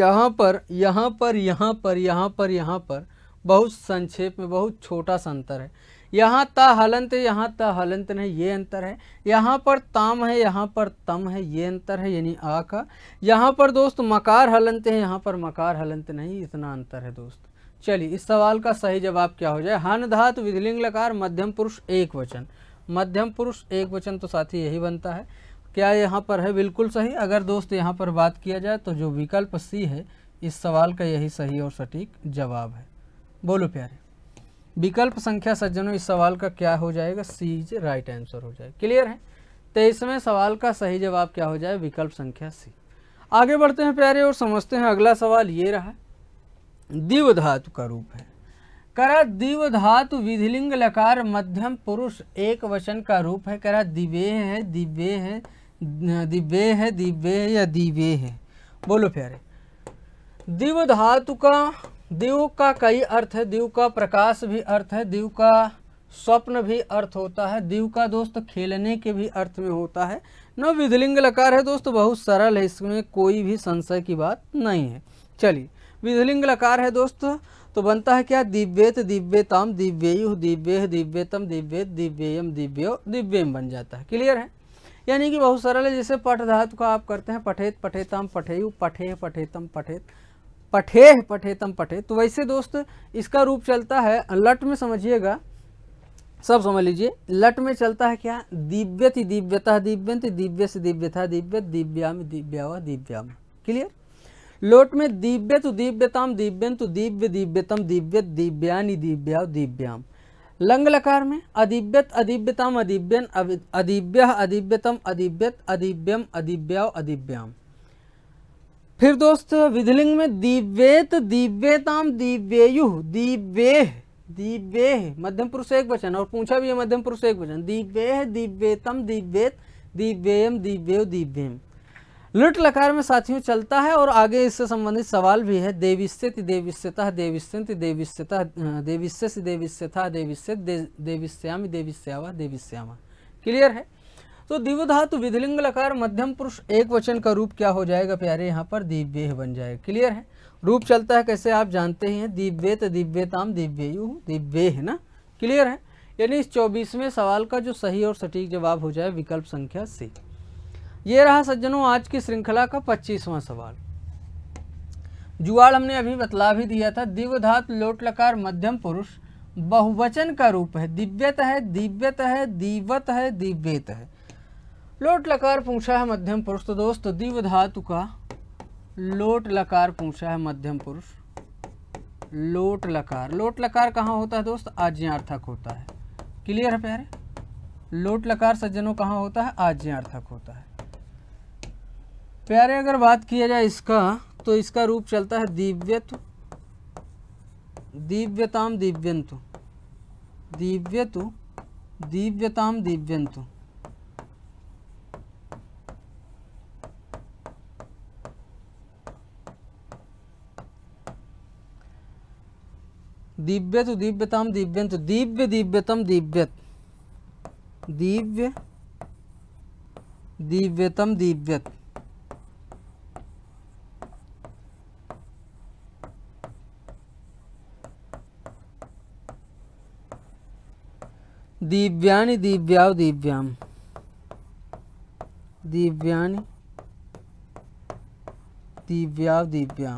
यहाँ पर यहाँ पर यहाँ पर यहाँ पर यहाँ पर बहुत संक्षेप में बहुत छोटा सा अंतर है यहाँ ता हलंत है यहाँ ता हलंत नहीं ये अंतर है यहाँ पर ताम है यहाँ पर तम है ये अंतर है यानी आ का यहाँ पर दोस्त मकार हलंत है यहाँ पर मकार हलंत नहीं इतना अंतर है दोस्त चलिए इस सवाल का सही जवाब क्या हो जाए हन धातु विधिलिंग लकार मध्यम पुरुष एक वचन मध्यम पुरुष एक वचन तो साथ ही यही बनता है क्या यहाँ पर है बिल्कुल सही अगर दोस्त यहाँ पर बात किया जाए तो जो विकल्प सी है इस सवाल का यही सही और सटीक जवाब है बोलो प्यारे विकल्प संख्या सज्जनों इस सवाल का क्या हो जाएगा सी इज राइट आंसर हो जाएगा क्लियर है तेईसवें तो सवाल का सही जवाब क्या हो जाए विकल्प संख्या सी आगे बढ़ते हैं प्यारे और समझते हैं अगला सवाल ये रहा दिव धातु का रूप है करा दिव धातु विधिलिंग लकार मध्यम पुरुष एक वचन का रूप है करा दिवे है दिव्य है दिव्य है दिव्य या दिव्य है बोलो प्यारे दिव धातु का दीव का कई अर्थ है दीव का प्रकाश भी अर्थ है दीव का स्वप्न भी अर्थ होता है दीव का दोस्त खेलने के भी अर्थ में होता है न विधलिंग लकार है दोस्त बहुत सरल है इसमें कोई भी संशय की बात नहीं है चलिए विधलिंग लकार है दोस्त तो बनता है क्या दिव्येत दिव्यताम दिव्ययु दिव्य दिव्यतम दिव्य दिव्ययम दिव्यो दिव्यम बन जाता है क्लियर है यानी कि बहुत सरल है जैसे पठ धातु का आप करते हैं पठेत पठेतम पठेयु पठे पठेतम पठेत पठे पठेतम पठे तो वैसे दोस्त इसका रूप चलता है लट में समझिएगा सब समझ लीजिए लट में चलता है क्या दिव्यति दिव्यता दिव्यंत दिव्य से दिव्यता दिव्य दिव्याम दिव्या दिव्याम क्लियर लोट में दिव्य तो दिव्यताम दिव्यंत दिव्य दिव्यतम दिव्य दिव्यानि दिव्या दिव्याम लंग लकार में अदिव्यत अदिव्यताम अदिव्यन अदिव्य अदिव्यतम अदिव्यत अदिव्यम अदिव्या अदिव्याम फिर दोस्त विधिलिंग में दिव्येत दिव्यताम दिव्ययु दिव्ये दिव्ये मध्यम पुरुष एक वचन और पूछा भी है मध्यम पुरुष एक वचन दिव्ये दिव्यतम दिव्येत दिव्यम दिव्यो दिव्यम लुट लकार में साथियों चलता है और आगे इससे संबंधित सवाल भी है देविस्थित देविस्थ्यता देविस्यंति देविस्थ्यता देविस्थ्य अं, देविस्थ्यता देविस्यत देविस्यामी देविस्यावा देविस्यामा क्लियर है तो दिव्य धातु विधिलिंग लकार मध्यम पुरुष एक वचन का रूप क्या हो जाएगा प्यारे यहाँ पर दिव्य बन जाएगा क्लियर है रूप चलता है कैसे आप जानते ही हैं तो दिव्यताम दिव्ययू दिव्य है ना क्लियर है यानी इस चौबीसवें सवाल का जो सही और सटीक जवाब हो जाए विकल्प संख्या सी ये रहा सज्जनों आज की श्रृंखला का पच्चीसवां सवाल जुआड़ हमने अभी बतला भी दिया था दिव्य धातु लोट लकार मध्यम पुरुष बहुवचन का रूप है दिव्यत है दिव्यत है दिव्यत है दिव्यत है लोट लकार पूछा है मध्यम पुरुष तो दोस्त दिव धातु का लोट लकार पूछा है मध्यम पुरुष लोट लकार लोट लकार कहाँ होता है दोस्त आज्ञार्थक होता है क्लियर है प्यारे लोट लकार सज्जनों कहाँ होता है आज्ञार्थक होता है प्यारे अगर बात किया जाए इसका तो इसका रूप चलता है दिव्यत्व दिव्यताम दिव्यंतु दिव्यतु दिव्यताम दिव्यंतु दिव्य तो दिव्यतम दिव्य तो दिव्य दिव्यतम दिव्य दिव्य दिव्यतम दिव्य दिव्या दिव्या दिव्या दिव्या दिव्या दिव्या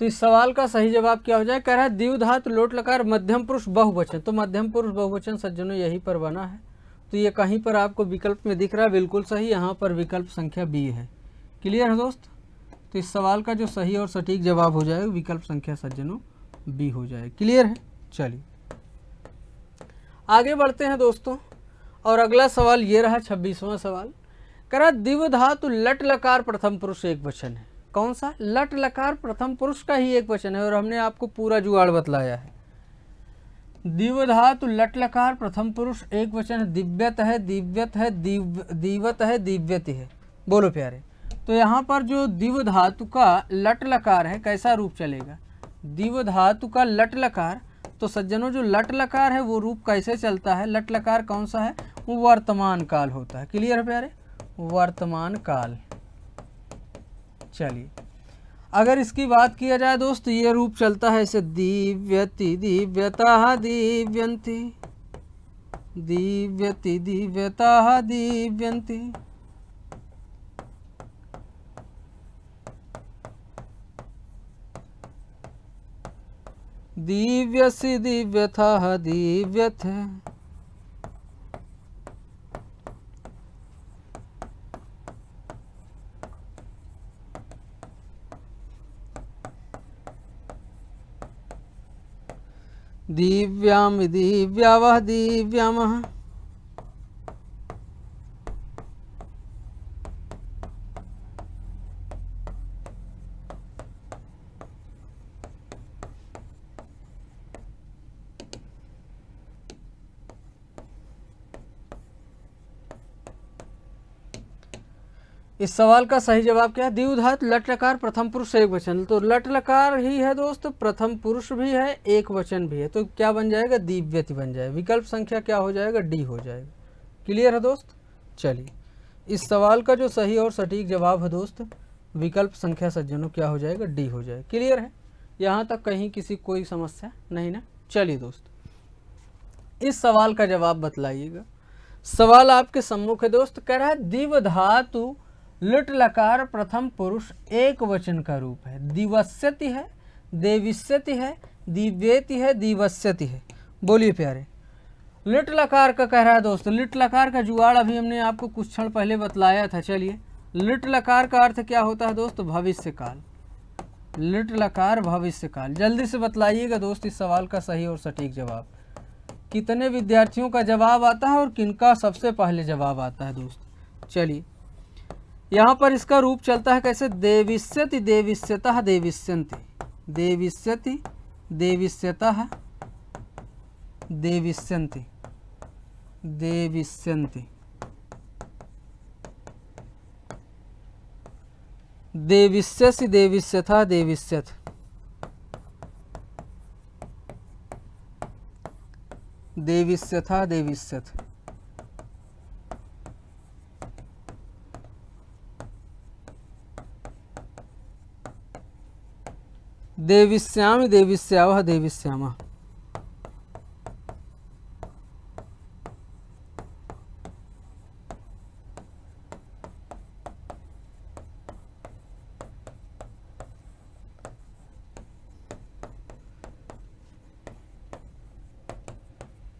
तो इस सवाल का सही जवाब क्या हो जाए कह रहा है दीवधात लोट लकार मध्यम पुरुष बहुवचन तो मध्यम पुरुष बहुवचन सज्जनों यही पर बना है तो ये कहीं पर आपको विकल्प में दिख रहा है बिल्कुल सही यहाँ पर विकल्प संख्या बी है क्लियर है दोस्त तो इस सवाल का जो सही और सटीक जवाब हो जाएगा विकल्प संख्या सज्जनों बी हो जाए क्लियर है चलिए आगे बढ़ते हैं दोस्तों और अगला सवाल ये रहा छब्बीसवां सवाल करा दिव धातु लट लकार प्रथम पुरुष एक वचन है कौन सा लट लकार प्रथम पुरुष का ही एक वचन है और हमने आपको पूरा जुगाड़ बतलाया है दिवधातु लट लकार प्रथम पुरुष एक वचन है दिव्यत है दिव्यत है दिव दीवत है दिव्यति है बोलो प्यारे तो यहाँ पर जो दिव धातु का लट लकार है कैसा रूप चलेगा दिव धातु का लट लकार तो सज्जनों जो लट लकार है वो रूप कैसे चलता है लट लकार कौन सा है वो वर्तमान काल होता है क्लियर है प्यारे वर्तमान काल चलिए अगर इसकी बात किया जाए दोस्त ये रूप चलता है इसे दिव्यति दिव्यता दिव्यंती दिव्यति दिव्यता दिव्यंती था दिव्य थे दिव्यां दिव्या वह दिव्यामः इस सवाल का सही जवाब क्या है द्विधात लट लकार प्रथम पुरुष एक वचन तो लट लकार ही है दोस्त प्रथम पुरुष भी है एक वचन भी है तो क्या बन जाएगा दिव्यति बन जाएगा विकल्प संख्या क्या हो जाएगा डी हो जाएगा क्लियर है दोस्त चलिए इस सवाल का जो सही और सटीक जवाब है दोस्त विकल्प संख्या सज्जनों क्या हो जाएगा डी हो जाएगा क्लियर है यहाँ तक कहीं किसी कोई समस्या नहीं ना चलिए दोस्त इस सवाल का जवाब बतलाइएगा सवाल आपके सम्मुख है दोस्त कह रहा है दिव धातु लिट लकार प्रथम पुरुष एक वचन का रूप है दिवस्यति है देविष्यति है दिव्यति है दिवस्यति है बोलिए प्यारे लिट लकार का कह रहा है दोस्तों लिट लकार का जुगाड़ अभी हमने आपको कुछ क्षण पहले बतलाया था चलिए लिट लकार का अर्थ क्या होता है दोस्त भविष्य काल लिट लकार भविष्य काल जल्दी से बतलाइएगा दोस्त इस सवाल का सही और सटीक जवाब कितने विद्यार्थियों का जवाब आता है और किनका सबसे पहले जवाब आता है दोस्त चलिए यहाँ पर इसका रूप चलता है कैसे देविष्यति देविष्यतः देविष्यंति देविष्यति देविष्यतः देविष्यंति देविष्यंति देविष्यसि देविष्यथा देविष्यत देविष्यथा देविष्यथ देविश्याम देविश्याव देविश्याम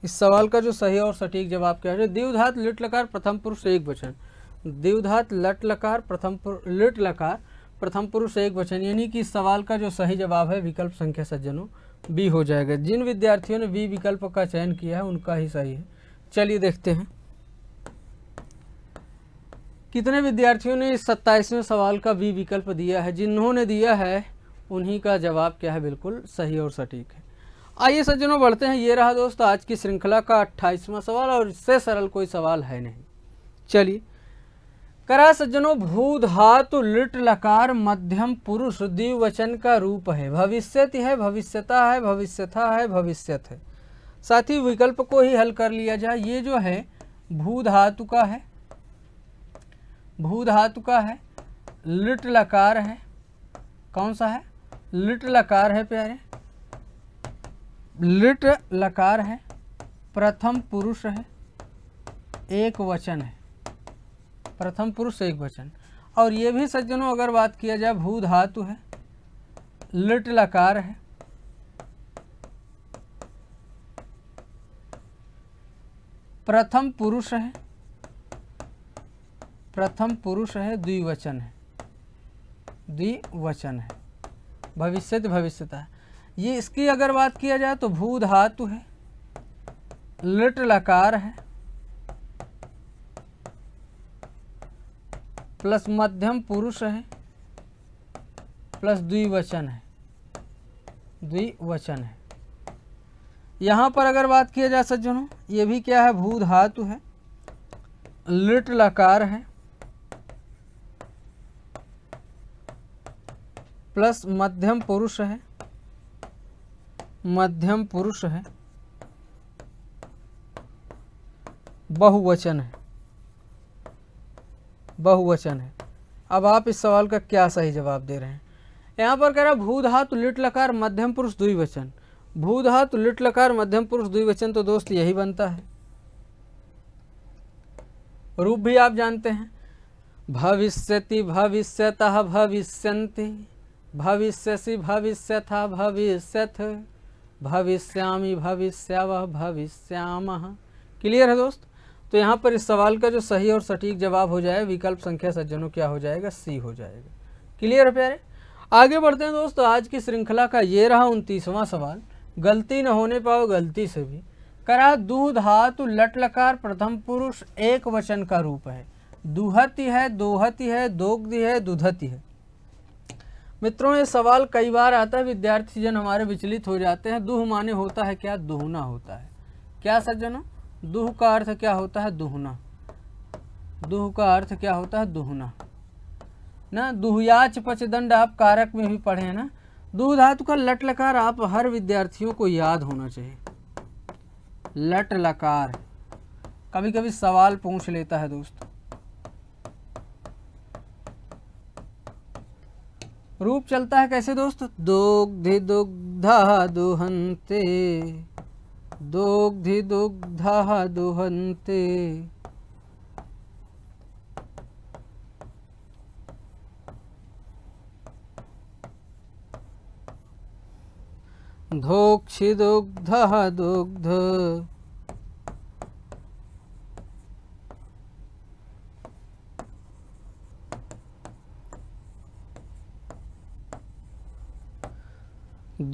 इस सवाल का जो सही और सटीक जवाब क्या है दीवधात लिट लकार प्रथम पुरुष एक वचन दीवधात लट लकार प्रथम लिट लकार प्रथम पुरुष एक वचन यानी कि इस सवाल का जो सही जवाब है विकल्प संख्या सज्जनों बी हो जाएगा जिन विद्यार्थियों ने बी विकल्प का चयन किया है उनका ही सही है चलिए देखते हैं कितने विद्यार्थियों ने इस सत्ताईसवें सवाल का बी विकल्प दिया है जिन्होंने दिया है उन्हीं का जवाब क्या है बिल्कुल सही और सटीक है आइए सज्जनों बढ़ते हैं ये रहा दोस्त आज की श्रृंखला का अट्ठाईसवां सवाल और इससे सरल कोई सवाल है नहीं चलिए करा सज्जनों भू धातु लिट लकार मध्यम पुरुष द्विवचन का रूप है भविष्य है भविष्यता है भविष्यथा है भविष्यत है साथ ही विकल्प को ही हल कर लिया जाए ये जो है भू धातु का है भू धातु का है लिट लकार है कौन सा है लिट लकार है प्यारे लिट लकार है प्रथम पुरुष है एक वचन है प्रथम पुरुष एक वचन और ये भी सज्जनों अगर बात किया जाए भू धातु है लिट लकार है प्रथम पुरुष है प्रथम पुरुष है द्विवचन है द्विवचन है भविष्य भविष्यता ये इसकी अगर बात किया जाए तो भू धातु है लिट लकार है प्लस मध्यम पुरुष है प्लस द्विवचन है द्विवचन है यहाँ पर अगर बात किया जाए सज्जनों ये भी क्या है भू धातु है लिट लकार है प्लस मध्यम पुरुष है मध्यम पुरुष है बहुवचन है बहुवचन है अब आप इस सवाल का क्या सही जवाब दे रहे हैं यहाँ पर कह रहा भू धातु लिट लकार मध्यम पुरुष द्विवचन भू धातु लिट लकार मध्यम पुरुष द्विवचन तो दोस्त यही बनता है रूप भी आप जानते हैं भविष्यति भविष्यतः भविष्यन्ति भविष्यसि भविष्य भविष्यथ भविष्यामी भविष्यव भविष्यामः क्लियर है दोस्त तो यहाँ पर इस सवाल का जो सही और सटीक जवाब हो जाए विकल्प संख्या सज्जनों क्या हो जाएगा सी हो जाएगा क्लियर है प्यारे आगे बढ़ते हैं दोस्तों आज की श्रृंखला का ये रहा उनतीसवां सवाल गलती न होने पाओ गलती से भी करा दू धातु लट लकार प्रथम पुरुष एक वचन का रूप है दुहती है दोहती है दोग्धि है दुधती है मित्रों ये सवाल कई बार आता है विद्यार्थी जन हमारे विचलित हो जाते हैं दुह माने होता है क्या दुहना होता है क्या सज्जनों दुह का अर्थ क्या होता है दुहना दुह का अर्थ क्या होता है दुहना ना दुहयाच पचदंड आप कारक में भी पढ़े हैं ना दुह धातु का लट लकार आप हर विद्यार्थियों को याद होना चाहिए लट लकार कभी कभी सवाल पूछ लेता है दोस्त रूप चलता है कैसे दोस्त दुग्ध दुग्धा दुहंते दुग्धि दुग्धः दुहन्ते दुग्धः दुग्ध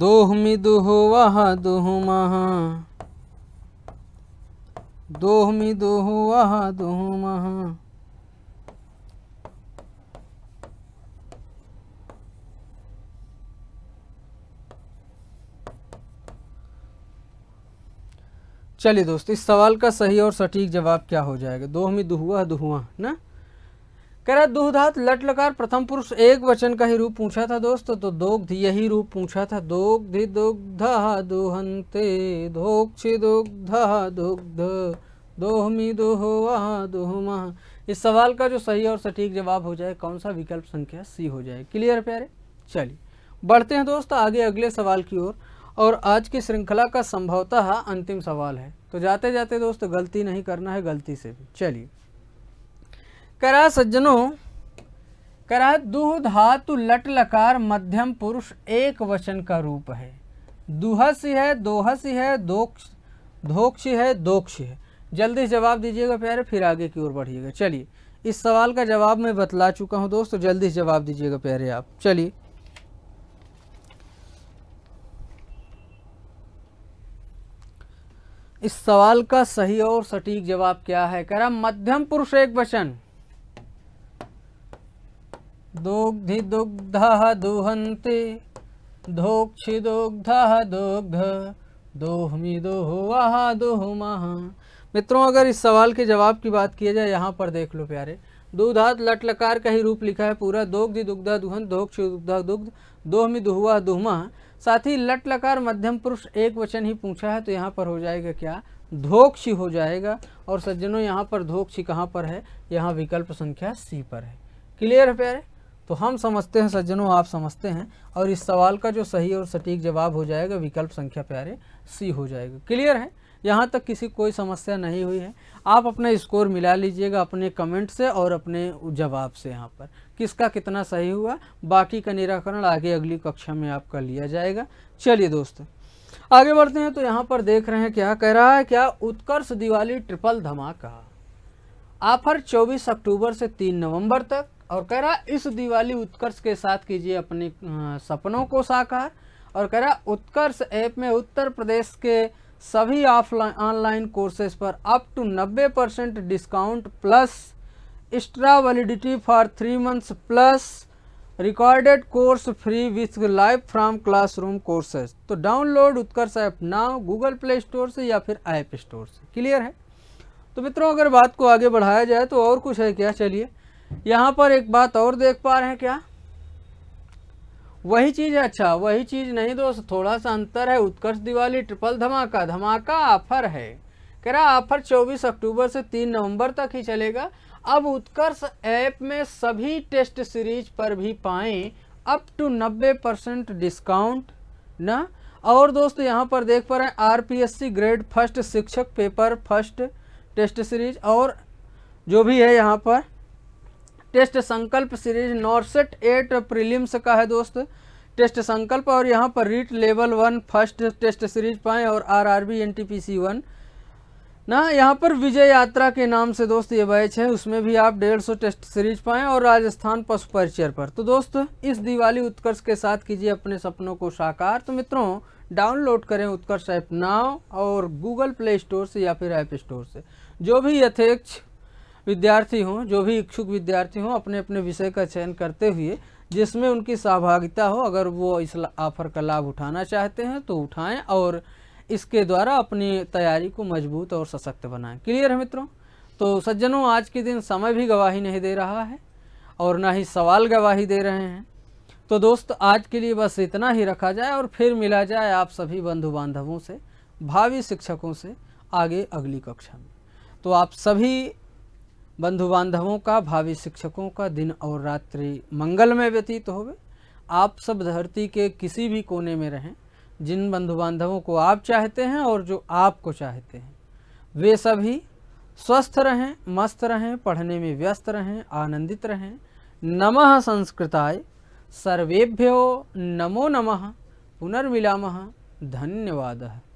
दोहमि दुहो वह दुहुमः दोहमी दोह आहा दोह महा चलिए दोस्तों इस सवाल का सही और सटीक जवाब क्या हो जाएगा दोहमी दुहुआ दुहुआ ना कह रहा है दुहधात लट लकार प्रथम पुरुष एक वचन का ही रूप पूछा था दोस्तों तो दोग्ध यही रूप पूछा था दोग्धि दुग्ध दुहंते दोक्ष दुग्ध दुग्ध दोहमी दोहवा दोहमा इस सवाल का जो सही और सटीक जवाब हो जाए कौन सा विकल्प संख्या सी हो जाए क्लियर प्यारे चलिए बढ़ते हैं दोस्त आगे अगले सवाल की ओर और, और आज की श्रृंखला का संभवतः अंतिम सवाल है तो जाते जाते दोस्त गलती नहीं करना है गलती से भी चलिए करा सज्जनों करा दुह धातु लट लकार मध्यम पुरुष एक वचन का रूप है दुहसी है दोहसी है दोक्ष धोक्ष है दोक्ष है जल्दी जवाब दीजिएगा प्यारे फिर आगे की ओर बढ़िएगा चलिए इस सवाल का जवाब मैं बतला चुका हूँ दोस्तों जल्दी जवाब दीजिएगा प्यारे आप चलिए इस सवाल का सही और सटीक जवाब क्या है कह रहा मध्यम पुरुष एक वचन दुग्धि दुग्ध दुहंते दोक्षि दुग्ध दुग्ध दोहमी दोहवा दोहमा मित्रों अगर इस सवाल के जवाब की बात किया जाए यहाँ पर देख लो प्यारे दुधात लट लकार का ही रूप लिखा है पूरा दि दुग्धा दुहन दोक्ष दुग्धा दुग्ध दोहमी दुहुआ दुहमा साथ ही लट लकार मध्यम पुरुष एक वचन ही पूछा है तो यहाँ पर हो जाएगा क्या धोक्षी हो जाएगा और सज्जनों यहाँ पर धोक्षी कहाँ पर है यहाँ विकल्प संख्या सी पर है क्लियर है प्यारे तो हम समझते हैं सज्जनों आप समझते हैं और इस सवाल का जो सही और सटीक जवाब हो जाएगा विकल्प संख्या प्यारे सी हो जाएगा क्लियर है यहाँ तक किसी कोई समस्या नहीं हुई है आप अपना स्कोर मिला लीजिएगा अपने कमेंट से और अपने जवाब से यहाँ पर किसका कितना सही हुआ बाकी का निराकरण आगे अगली कक्षा में आपका लिया जाएगा चलिए दोस्तों आगे बढ़ते हैं तो यहाँ पर देख रहे हैं क्या कह रहा है क्या उत्कर्ष दिवाली ट्रिपल धमाका आफर 24 अक्टूबर से 3 नवंबर तक और कह रहा इस दिवाली उत्कर्ष के साथ कीजिए अपने सपनों को साकार और कह रहा उत्कर्ष ऐप में उत्तर प्रदेश के सभी ऑफलाइन ऑनलाइन कोर्सेज पर up to 90 percent discount plus extra validity for three months plus recorded course free with live from classroom courses तो download Utkarsh app now Google play store से या फिर ऐप स्टोर से clear है तो मित्रों अगर बात को आगे बढ़ाया जाए तो और कुछ है क्या चलिए यहाँ पर एक बात और देख पा रहे हैं क्या वही चीज़ है अच्छा वही चीज़ नहीं दोस्त थोड़ा सा अंतर है उत्कर्ष दिवाली ट्रिपल धमाका धमाका ऑफर है कह रहा ऑफर 24 अक्टूबर से 3 नवंबर तक ही चलेगा अब उत्कर्ष ऐप में सभी टेस्ट सीरीज पर भी पाएँ अप टू 90 परसेंट डिस्काउंट ना और दोस्त यहाँ पर देख पा रहे हैं आर ग्रेड फर्स्ट शिक्षक पेपर फर्स्ट टेस्ट सीरीज और जो भी है यहाँ पर टेस्ट संकल्प सीरीज नॉर्सेट एट प्रीलिम्स का है दोस्त टेस्ट संकल्प और यहाँ पर REET level one first test series पाएँ और R R B N T P C one ना यहाँ पर विजय यात्रा के नाम से दोस्त ये बैच है उसमें भी आप डेढ़ सौ टेस्ट सीरीज पाएँ और राजस्थान पशु परिचय पर तो दोस्त इस दिवाली उत्कर्ष के साथ कीजिए अपने सपनों को साकार तो मित्रों डाउनलोड करें उत्कर्ष ऐप नाव और गूगल प्ले स्टोर से या फिर ऐप स्टोर से जो भी यथेक्ष विद्यार्थी हों जो भी इच्छुक विद्यार्थी हों अपने अपने विषय का चयन करते हुए जिसमें उनकी सहभागिता हो अगर वो इस ऑफर का लाभ उठाना चाहते हैं तो उठाएं और इसके द्वारा अपनी तैयारी को मजबूत और सशक्त बनाएं क्लियर है मित्रों तो सज्जनों आज के दिन समय भी गवाही नहीं दे रहा है और ना ही सवाल गवाही दे रहे हैं तो दोस्त आज के लिए बस इतना ही रखा जाए और फिर मिला जाए आप सभी बंधु बांधवों से भावी शिक्षकों से आगे अगली कक्षा में तो आप सभी बंधु बांधवों का भावी शिक्षकों का दिन और रात्रि मंगल में व्यतीत होवे आप सब धरती के किसी भी कोने में रहें जिन बंधु बांधवों को आप चाहते हैं और जो आपको चाहते हैं वे सभी स्वस्थ रहें मस्त रहें पढ़ने में व्यस्त रहें आनंदित रहें नमः संस्कृताय सर्वेभ्यो नमो नमः पुनर्मिला धन्यवाद